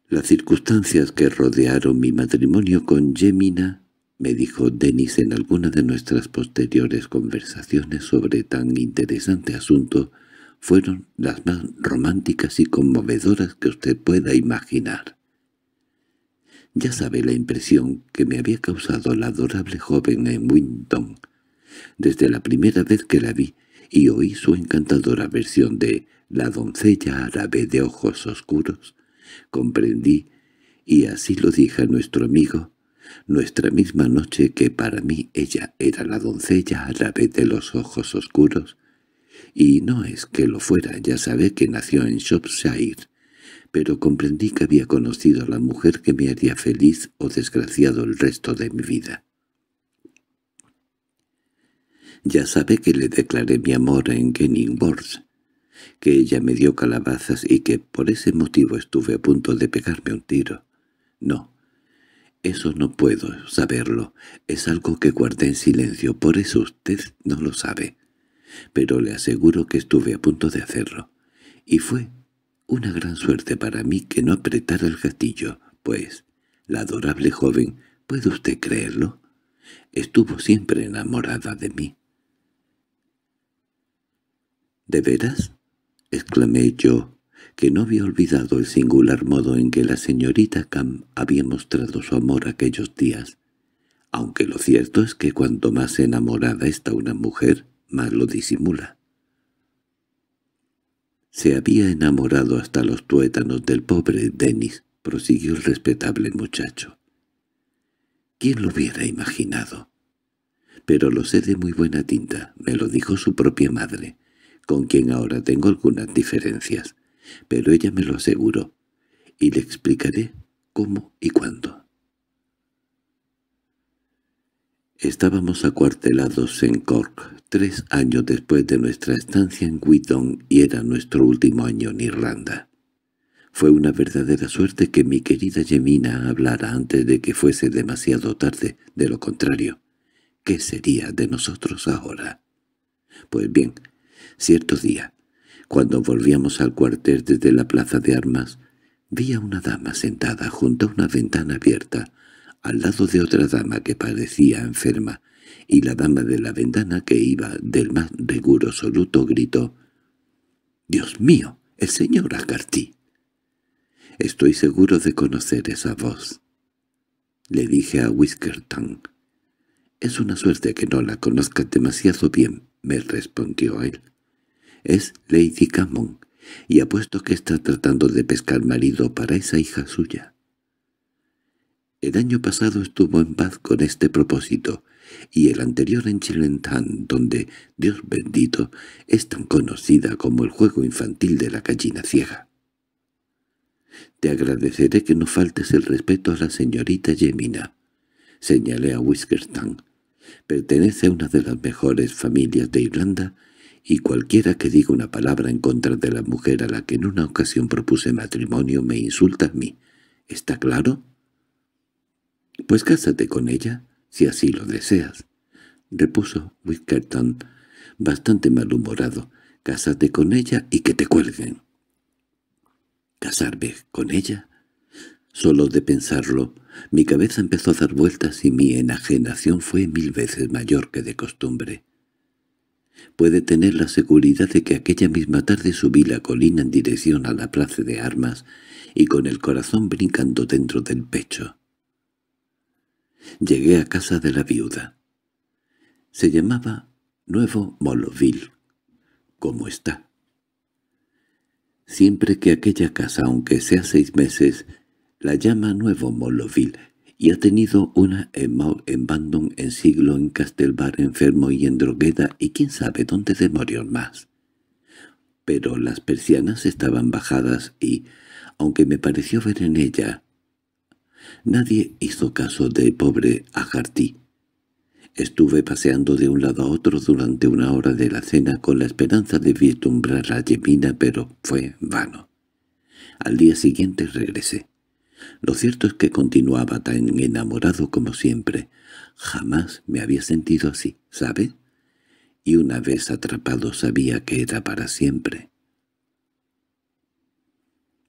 Las circunstancias que rodearon mi matrimonio con Gemina —me dijo Denis en alguna de nuestras posteriores conversaciones sobre tan interesante asunto— fueron las más románticas y conmovedoras que usted pueda imaginar. Ya sabe la impresión que me había causado la adorable joven en Winton, desde la primera vez que la vi y oí su encantadora versión de «La doncella árabe de ojos oscuros», comprendí, y así lo dije a nuestro amigo, nuestra misma noche que para mí ella era la doncella a la vez de los ojos oscuros, y no es que lo fuera, ya sabe que nació en Shropshire, pero comprendí que había conocido a la mujer que me haría feliz o desgraciado el resto de mi vida. Ya sabe que le declaré mi amor en Kenningworth, que ella me dio calabazas y que por ese motivo estuve a punto de pegarme un tiro. No, eso no puedo saberlo. Es algo que guardé en silencio, por eso usted no lo sabe. Pero le aseguro que estuve a punto de hacerlo. Y fue una gran suerte para mí que no apretara el gatillo, pues la adorable joven, ¿puede usted creerlo? Estuvo siempre enamorada de mí. —¿De veras? —exclamé yo, que no había olvidado el singular modo en que la señorita Cam había mostrado su amor aquellos días, aunque lo cierto es que cuanto más enamorada está una mujer, más lo disimula. Se había enamorado hasta los tuétanos del pobre Denis, prosiguió el respetable muchacho. ¿Quién lo hubiera imaginado? Pero lo sé de muy buena tinta, me lo dijo su propia madre, con quien ahora tengo algunas diferencias pero ella me lo aseguró, y le explicaré cómo y cuándo. Estábamos acuartelados en Cork tres años después de nuestra estancia en Whitton y era nuestro último año en Irlanda. Fue una verdadera suerte que mi querida Gemina hablara antes de que fuese demasiado tarde, de lo contrario, ¿qué sería de nosotros ahora? Pues bien, cierto día, cuando volvíamos al cuartel desde la plaza de armas, vi a una dama sentada junto a una ventana abierta, al lado de otra dama que parecía enferma, y la dama de la ventana que iba del más riguroso luto gritó «¡Dios mío, el señor Agartí. Estoy seguro de conocer esa voz. Le dije a Whiskerton. «Es una suerte que no la conozcas demasiado bien», me respondió él. Es Lady Camon, y apuesto que está tratando de pescar marido para esa hija suya. El año pasado estuvo en paz con este propósito, y el anterior en Chilentán, donde, Dios bendito, es tan conocida como el juego infantil de la gallina ciega. Te agradeceré que no faltes el respeto a la señorita Gemina, señalé a Whiskerton. Pertenece a una de las mejores familias de Irlanda y cualquiera que diga una palabra en contra de la mujer a la que en una ocasión propuse matrimonio me insulta a mí. ¿Está claro? Pues cásate con ella, si así lo deseas, repuso Whiskerton, bastante malhumorado. Cásate con ella y que te cuelguen. ¿Casarme con ella? Solo de pensarlo, mi cabeza empezó a dar vueltas y mi enajenación fue mil veces mayor que de costumbre puede tener la seguridad de que aquella misma tarde subí la colina en dirección a la plaza de armas y con el corazón brincando dentro del pecho. Llegué a casa de la viuda. Se llamaba Nuevo Moloville. ¿Cómo está? Siempre que aquella casa, aunque sea seis meses, la llama Nuevo Moloville, y ha tenido una en bandon en en Siglo, en Castelbar, enfermo y en Drogueda, y quién sabe dónde murió más. Pero las persianas estaban bajadas y, aunque me pareció ver en ella, nadie hizo caso de pobre Ajartí. Estuve paseando de un lado a otro durante una hora de la cena con la esperanza de vislumbrar a Yemina, pero fue vano. Al día siguiente regresé. Lo cierto es que continuaba tan enamorado como siempre. Jamás me había sentido así, ¿sabe? Y una vez atrapado sabía que era para siempre.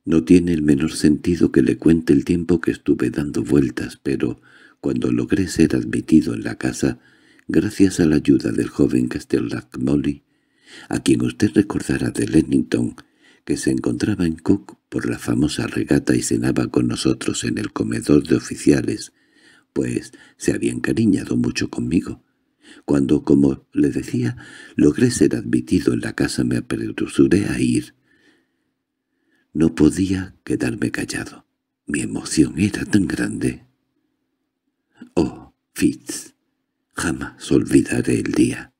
No tiene el menor sentido que le cuente el tiempo que estuve dando vueltas, pero cuando logré ser admitido en la casa, gracias a la ayuda del joven Molly, a quien usted recordará de Lennington, que se encontraba en Cook por la famosa regata y cenaba con nosotros en el comedor de oficiales, pues se había encariñado mucho conmigo. Cuando, como le decía, logré ser admitido en la casa me apresuré a ir. No podía quedarme callado. Mi emoción era tan grande. Oh, Fitz, jamás olvidaré el día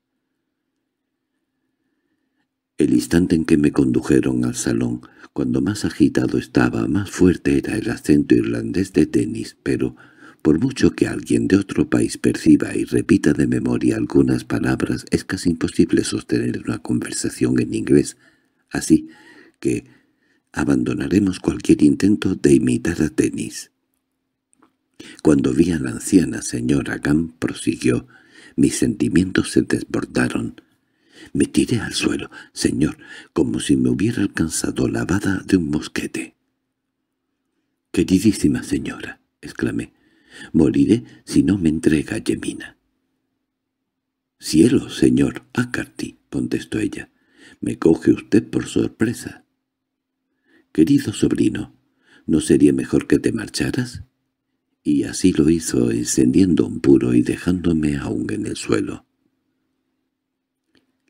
el instante en que me condujeron al salón, cuando más agitado estaba, más fuerte era el acento irlandés de tenis, pero por mucho que alguien de otro país perciba y repita de memoria algunas palabras, es casi imposible sostener una conversación en inglés, así que abandonaremos cualquier intento de imitar a tenis. Cuando vi a la anciana señora Gam prosiguió, mis sentimientos se desbordaron, me tiré al suelo, señor, como si me hubiera alcanzado la bada de un mosquete. —Queridísima señora —exclamé—, moriré si no me entrega Yemina. —Cielo, señor acartí —contestó ella—, me coge usted por sorpresa. —Querido sobrino, ¿no sería mejor que te marcharas? Y así lo hizo, encendiendo un puro y dejándome aún en el suelo.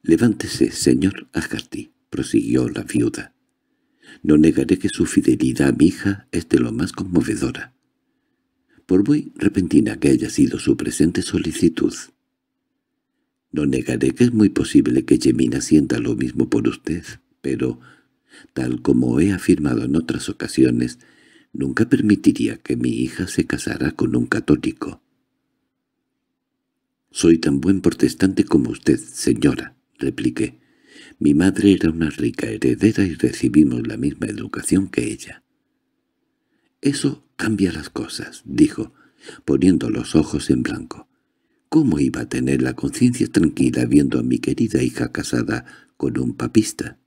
—Levántese, señor Agarty —prosiguió la viuda. —No negaré que su fidelidad a mi hija es de lo más conmovedora. Por muy repentina que haya sido su presente solicitud, no negaré que es muy posible que Gemina sienta lo mismo por usted, pero, tal como he afirmado en otras ocasiones, nunca permitiría que mi hija se casara con un católico. —Soy tan buen protestante como usted, señora repliqué. Mi madre era una rica heredera y recibimos la misma educación que ella. —Eso cambia las cosas —dijo, poniendo los ojos en blanco. ¿Cómo iba a tener la conciencia tranquila viendo a mi querida hija casada con un papista?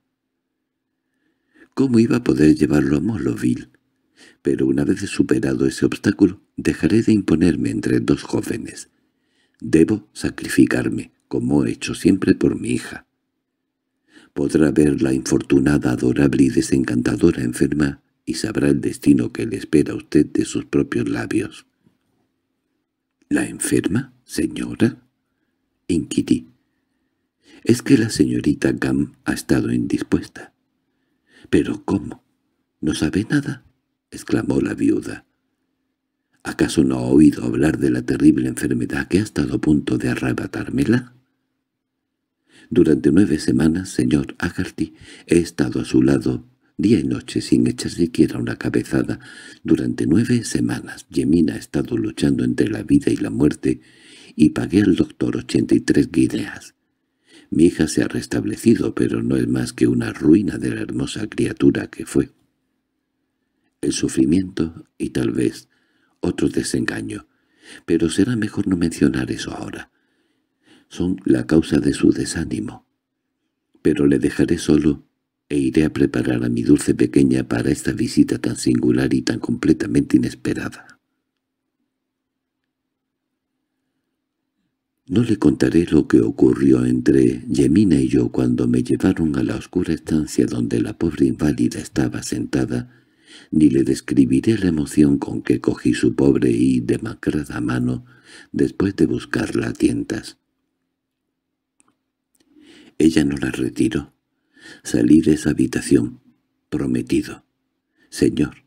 ¿Cómo iba a poder llevarlo a Moloville? Pero una vez superado ese obstáculo, dejaré de imponerme entre dos jóvenes. Debo sacrificarme como he hecho siempre por mi hija. Podrá ver la infortunada, adorable y desencantadora enferma y sabrá el destino que le espera a usted de sus propios labios. —¿La enferma, señora? —inquirí. —Es que la señorita Gam ha estado indispuesta. —¿Pero cómo? ¿No sabe nada? —exclamó la viuda. —¿Acaso no ha oído hablar de la terrible enfermedad que ha estado a punto de arrebatármela? Durante nueve semanas, señor Agarty, he estado a su lado día y noche sin echar siquiera una cabezada. Durante nueve semanas Yemina ha estado luchando entre la vida y la muerte y pagué al doctor 83 guineas. Mi hija se ha restablecido, pero no es más que una ruina de la hermosa criatura que fue. El sufrimiento y tal vez otro desengaño, pero será mejor no mencionar eso ahora son la causa de su desánimo. Pero le dejaré solo e iré a preparar a mi dulce pequeña para esta visita tan singular y tan completamente inesperada. No le contaré lo que ocurrió entre Yemina y yo cuando me llevaron a la oscura estancia donde la pobre inválida estaba sentada, ni le describiré la emoción con que cogí su pobre y demacrada mano después de buscarla a tientas. Ella no la retiró. Salí de esa habitación, prometido. Señor,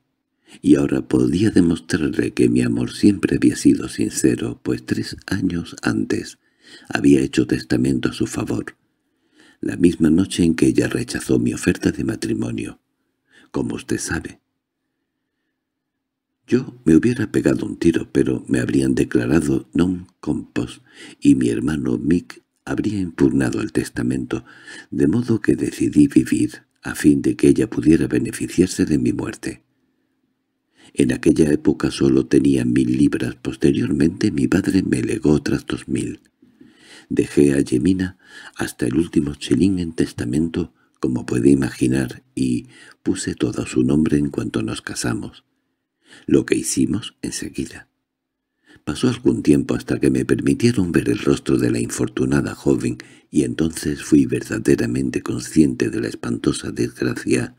y ahora podía demostrarle que mi amor siempre había sido sincero, pues tres años antes había hecho testamento a su favor, la misma noche en que ella rechazó mi oferta de matrimonio, como usted sabe. Yo me hubiera pegado un tiro, pero me habrían declarado non compost y mi hermano Mick habría impugnado el testamento, de modo que decidí vivir a fin de que ella pudiera beneficiarse de mi muerte. En aquella época solo tenía mil libras, posteriormente mi padre me legó otras dos mil. Dejé a Yemina hasta el último chelín en testamento, como puede imaginar, y puse todo su nombre en cuanto nos casamos. Lo que hicimos enseguida. Pasó algún tiempo hasta que me permitieron ver el rostro de la infortunada joven y entonces fui verdaderamente consciente de la espantosa desgracia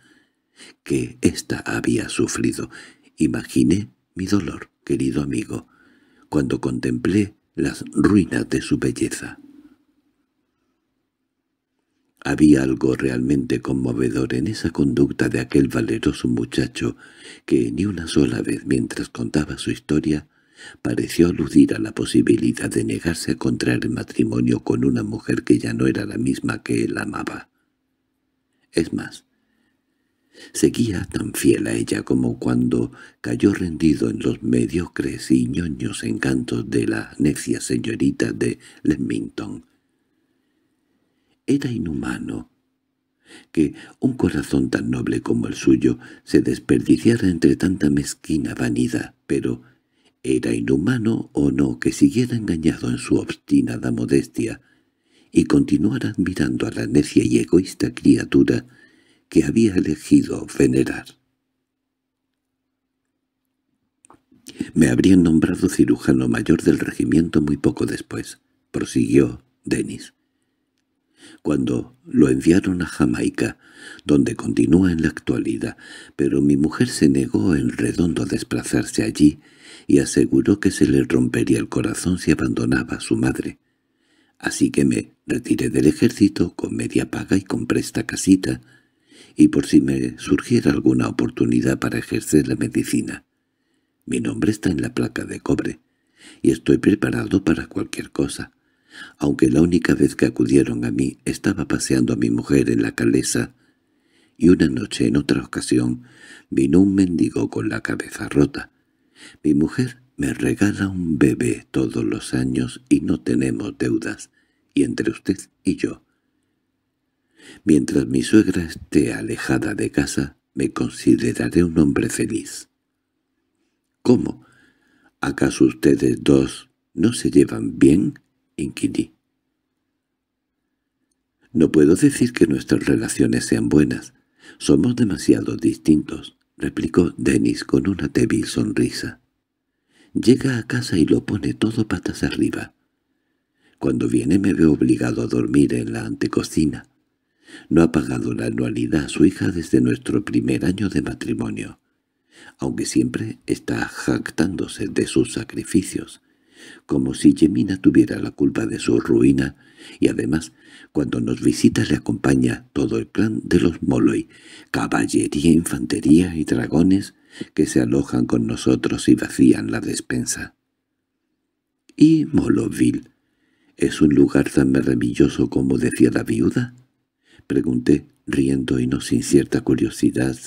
que ésta había sufrido. Imaginé mi dolor, querido amigo, cuando contemplé las ruinas de su belleza. Había algo realmente conmovedor en esa conducta de aquel valeroso muchacho que ni una sola vez mientras contaba su historia Pareció aludir a la posibilidad de negarse a contraer matrimonio con una mujer que ya no era la misma que él amaba. Es más, seguía tan fiel a ella como cuando cayó rendido en los mediocres y ñoños encantos de la necia señorita de Leamington. Era inhumano que un corazón tan noble como el suyo se desperdiciara entre tanta mezquina vanidad, pero era inhumano o no que siguiera engañado en su obstinada modestia y continuara admirando a la necia y egoísta criatura que había elegido venerar. Me habrían nombrado cirujano mayor del regimiento muy poco después, prosiguió Denis. Cuando lo enviaron a Jamaica, donde continúa en la actualidad, pero mi mujer se negó en redondo a desplazarse allí y aseguró que se le rompería el corazón si abandonaba a su madre. Así que me retiré del ejército con media paga y compré esta casita, y por si me surgiera alguna oportunidad para ejercer la medicina. Mi nombre está en la placa de cobre, y estoy preparado para cualquier cosa. Aunque la única vez que acudieron a mí estaba paseando a mi mujer en la calesa, y una noche en otra ocasión vino un mendigo con la cabeza rota. Mi mujer me regala un bebé todos los años y no tenemos deudas, y entre usted y yo. Mientras mi suegra esté alejada de casa, me consideraré un hombre feliz. —¿Cómo? ¿Acaso ustedes dos no se llevan bien? —inquirí. —No puedo decir que nuestras relaciones sean buenas. Somos demasiado distintos. —replicó Denis con una débil sonrisa. —Llega a casa y lo pone todo patas arriba. Cuando viene me veo obligado a dormir en la antecocina. No ha pagado la anualidad a su hija desde nuestro primer año de matrimonio, aunque siempre está jactándose de sus sacrificios como si Yemina tuviera la culpa de su ruina, y además, cuando nos visita le acompaña todo el clan de los Moloy, caballería, infantería y dragones que se alojan con nosotros y vacían la despensa. ¿Y Moloville es un lugar tan maravilloso como decía la viuda? Pregunté, riendo y no sin cierta curiosidad.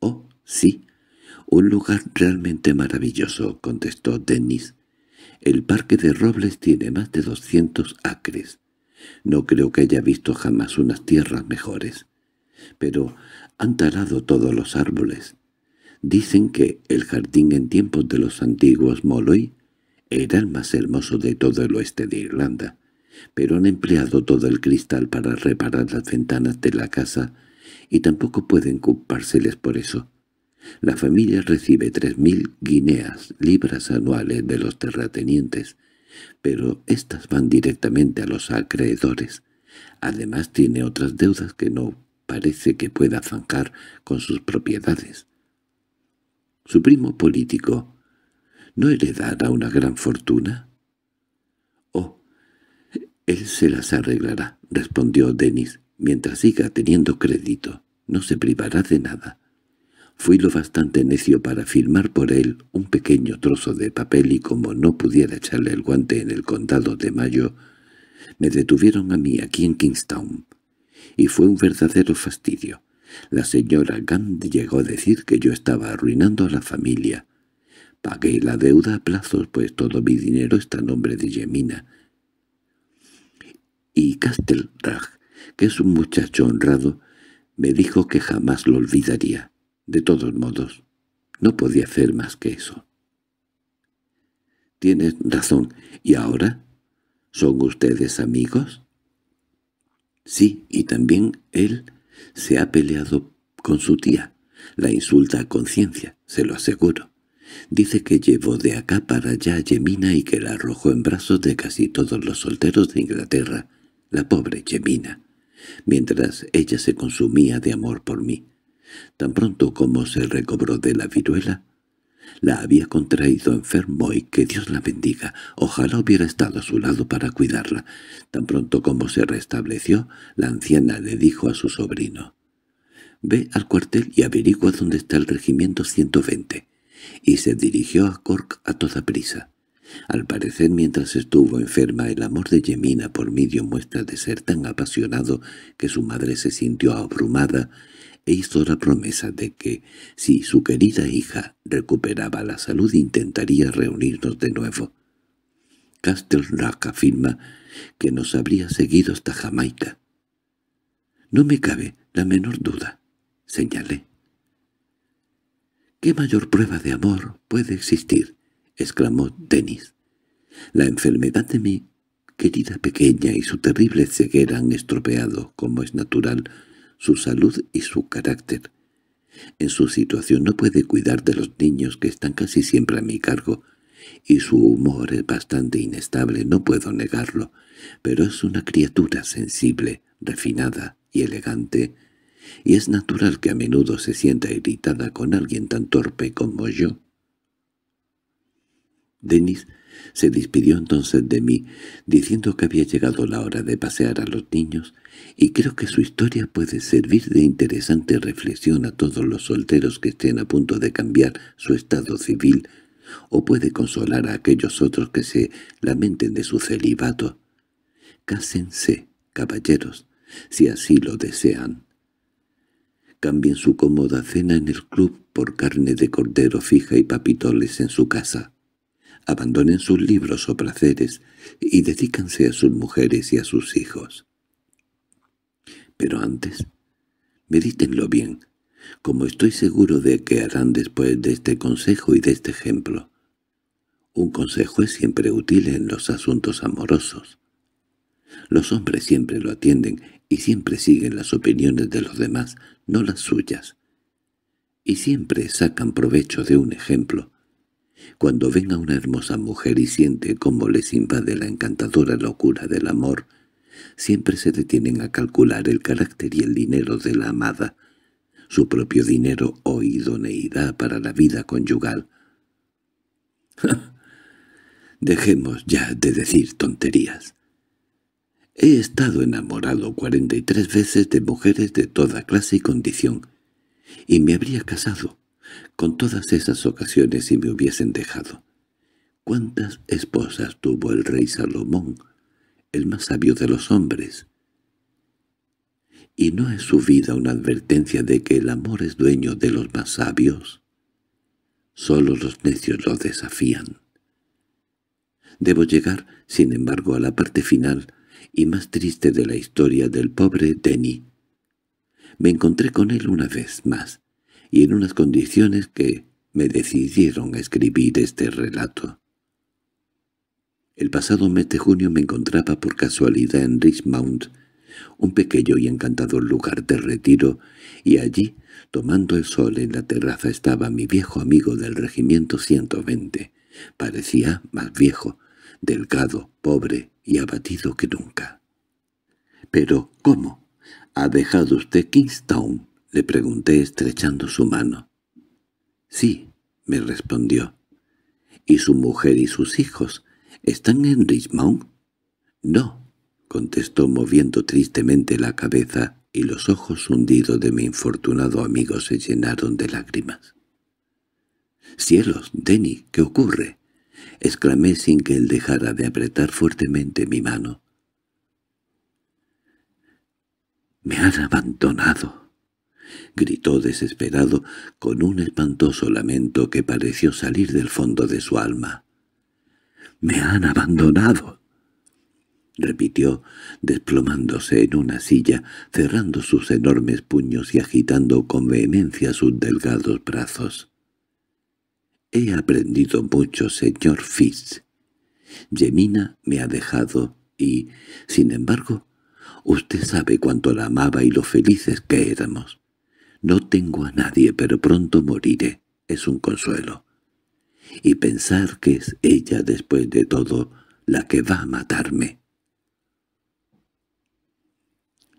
—Oh, sí, un lugar realmente maravilloso —contestó Denis el parque de Robles tiene más de 200 acres. No creo que haya visto jamás unas tierras mejores. Pero han talado todos los árboles. Dicen que el jardín en tiempos de los antiguos Molloy era el más hermoso de todo el oeste de Irlanda, pero han empleado todo el cristal para reparar las ventanas de la casa y tampoco pueden culpárseles por eso. La familia recibe 3.000 guineas, libras anuales de los terratenientes, pero éstas van directamente a los acreedores. Además tiene otras deudas que no parece que pueda zanjar con sus propiedades. Su primo político, ¿no heredará una gran fortuna? —Oh, él se las arreglará —respondió Denis—, mientras siga teniendo crédito. No se privará de nada. Fui lo bastante necio para firmar por él un pequeño trozo de papel y como no pudiera echarle el guante en el condado de Mayo, me detuvieron a mí aquí en Kingstown. Y fue un verdadero fastidio. La señora Gand llegó a decir que yo estaba arruinando a la familia. Pagué la deuda a plazos, pues todo mi dinero está en nombre de Gemina. Y Castelrag, que es un muchacho honrado, me dijo que jamás lo olvidaría. De todos modos, no podía hacer más que eso. —Tienes razón. ¿Y ahora? ¿Son ustedes amigos? —Sí, y también él se ha peleado con su tía. La insulta a conciencia, se lo aseguro. Dice que llevó de acá para allá a Yemina y que la arrojó en brazos de casi todos los solteros de Inglaterra, la pobre Yemina, mientras ella se consumía de amor por mí. Tan pronto como se recobró de la viruela, la había contraído enfermo y que Dios la bendiga. Ojalá hubiera estado a su lado para cuidarla. Tan pronto como se restableció, la anciana le dijo a su sobrino. «Ve al cuartel y averigua dónde está el regimiento 120». Y se dirigió a Cork a toda prisa. Al parecer, mientras estuvo enferma, el amor de Yemina por mí muestra de ser tan apasionado que su madre se sintió abrumada e hizo la promesa de que, si su querida hija recuperaba la salud, intentaría reunirnos de nuevo. Castle afirma que nos habría seguido hasta Jamaica. —No me cabe la menor duda —señalé. —¿Qué mayor prueba de amor puede existir? —exclamó Denis. —La enfermedad de mi querida pequeña y su terrible ceguera han estropeado, como es natural, su salud y su carácter. En su situación no puede cuidar de los niños que están casi siempre a mi cargo, y su humor es bastante inestable, no puedo negarlo, pero es una criatura sensible, refinada y elegante, y es natural que a menudo se sienta irritada con alguien tan torpe como yo. Denis se despidió entonces de mí, diciendo que había llegado la hora de pasear a los niños, y creo que su historia puede servir de interesante reflexión a todos los solteros que estén a punto de cambiar su estado civil, o puede consolar a aquellos otros que se lamenten de su celibato. Cásense, caballeros, si así lo desean. Cambien su cómoda cena en el club por carne de cordero fija y papitoles en su casa abandonen sus libros o placeres y dedícanse a sus mujeres y a sus hijos. Pero antes, medítenlo bien, como estoy seguro de que harán después de este consejo y de este ejemplo. Un consejo es siempre útil en los asuntos amorosos. Los hombres siempre lo atienden y siempre siguen las opiniones de los demás, no las suyas. Y siempre sacan provecho de un ejemplo, cuando ven a una hermosa mujer y siente cómo les invade la encantadora locura del amor, siempre se detienen a calcular el carácter y el dinero de la amada, su propio dinero o idoneidad para la vida conyugal. Dejemos ya de decir tonterías. He estado enamorado cuarenta y tres veces de mujeres de toda clase y condición, y me habría casado, con todas esas ocasiones si me hubiesen dejado. ¿Cuántas esposas tuvo el rey Salomón, el más sabio de los hombres? ¿Y no es su vida una advertencia de que el amor es dueño de los más sabios? Solo los necios lo desafían. Debo llegar, sin embargo, a la parte final y más triste de la historia del pobre Denny. Me encontré con él una vez más, y en unas condiciones que me decidieron a escribir este relato. El pasado mes de junio me encontraba por casualidad en Richmond, un pequeño y encantador lugar de retiro, y allí, tomando el sol en la terraza, estaba mi viejo amigo del regimiento 120. Parecía más viejo, delgado, pobre y abatido que nunca. —¿Pero cómo? ¿Ha dejado usted Kingstown? Le pregunté estrechando su mano. —Sí —me respondió. —¿Y su mujer y sus hijos están en Richmond? —No —contestó moviendo tristemente la cabeza, y los ojos hundidos de mi infortunado amigo se llenaron de lágrimas. —¡Cielos, Denny, qué ocurre! —exclamé sin que él dejara de apretar fuertemente mi mano. —¡Me han abandonado! gritó desesperado con un espantoso lamento que pareció salir del fondo de su alma. —¡Me han abandonado! repitió, desplomándose en una silla, cerrando sus enormes puños y agitando con vehemencia sus delgados brazos. —He aprendido mucho, señor Fitz. Gemina me ha dejado y, sin embargo, usted sabe cuánto la amaba y lo felices que éramos. No tengo a nadie, pero pronto moriré. Es un consuelo. Y pensar que es ella, después de todo, la que va a matarme.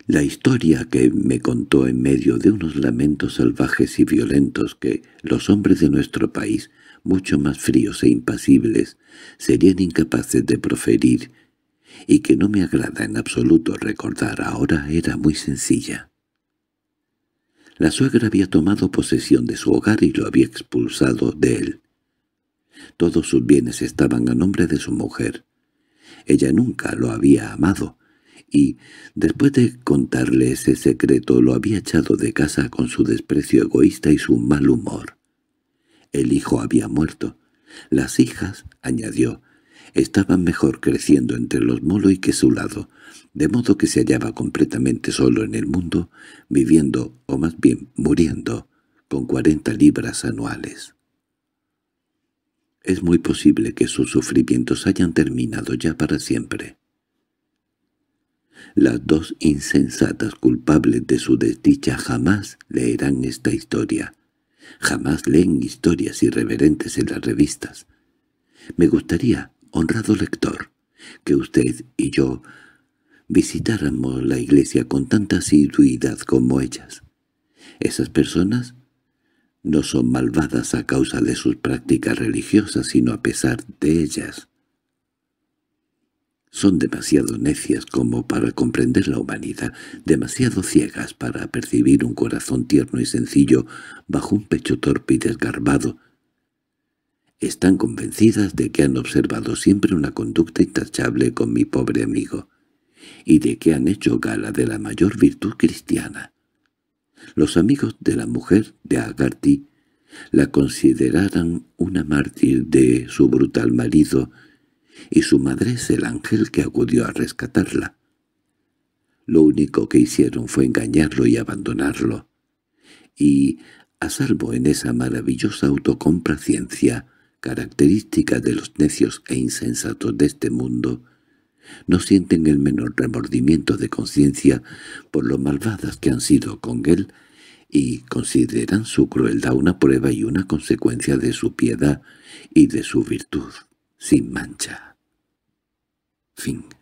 La historia que me contó en medio de unos lamentos salvajes y violentos que los hombres de nuestro país, mucho más fríos e impasibles, serían incapaces de proferir, y que no me agrada en absoluto recordar ahora era muy sencilla. La suegra había tomado posesión de su hogar y lo había expulsado de él. Todos sus bienes estaban a nombre de su mujer. Ella nunca lo había amado, y, después de contarle ese secreto, lo había echado de casa con su desprecio egoísta y su mal humor. El hijo había muerto. Las hijas, añadió, estaban mejor creciendo entre los molo y que su lado, de modo que se hallaba completamente solo en el mundo, viviendo, o más bien muriendo, con cuarenta libras anuales. Es muy posible que sus sufrimientos hayan terminado ya para siempre. Las dos insensatas culpables de su desdicha jamás leerán esta historia. Jamás leen historias irreverentes en las revistas. Me gustaría honrado lector, que usted y yo visitáramos la iglesia con tanta asiduidad como ellas. Esas personas no son malvadas a causa de sus prácticas religiosas, sino a pesar de ellas. Son demasiado necias como para comprender la humanidad, demasiado ciegas para percibir un corazón tierno y sencillo bajo un pecho torpe y desgarbado, están convencidas de que han observado siempre una conducta intachable con mi pobre amigo, y de que han hecho gala de la mayor virtud cristiana. Los amigos de la mujer de Agarty la consideraran una mártir de su brutal marido, y su madre es el ángel que acudió a rescatarla. Lo único que hicieron fue engañarlo y abandonarlo. Y, a salvo en esa maravillosa autocomplacencia, característica de los necios e insensatos de este mundo, no sienten el menor remordimiento de conciencia por lo malvadas que han sido con él y consideran su crueldad una prueba y una consecuencia de su piedad y de su virtud sin mancha. Fin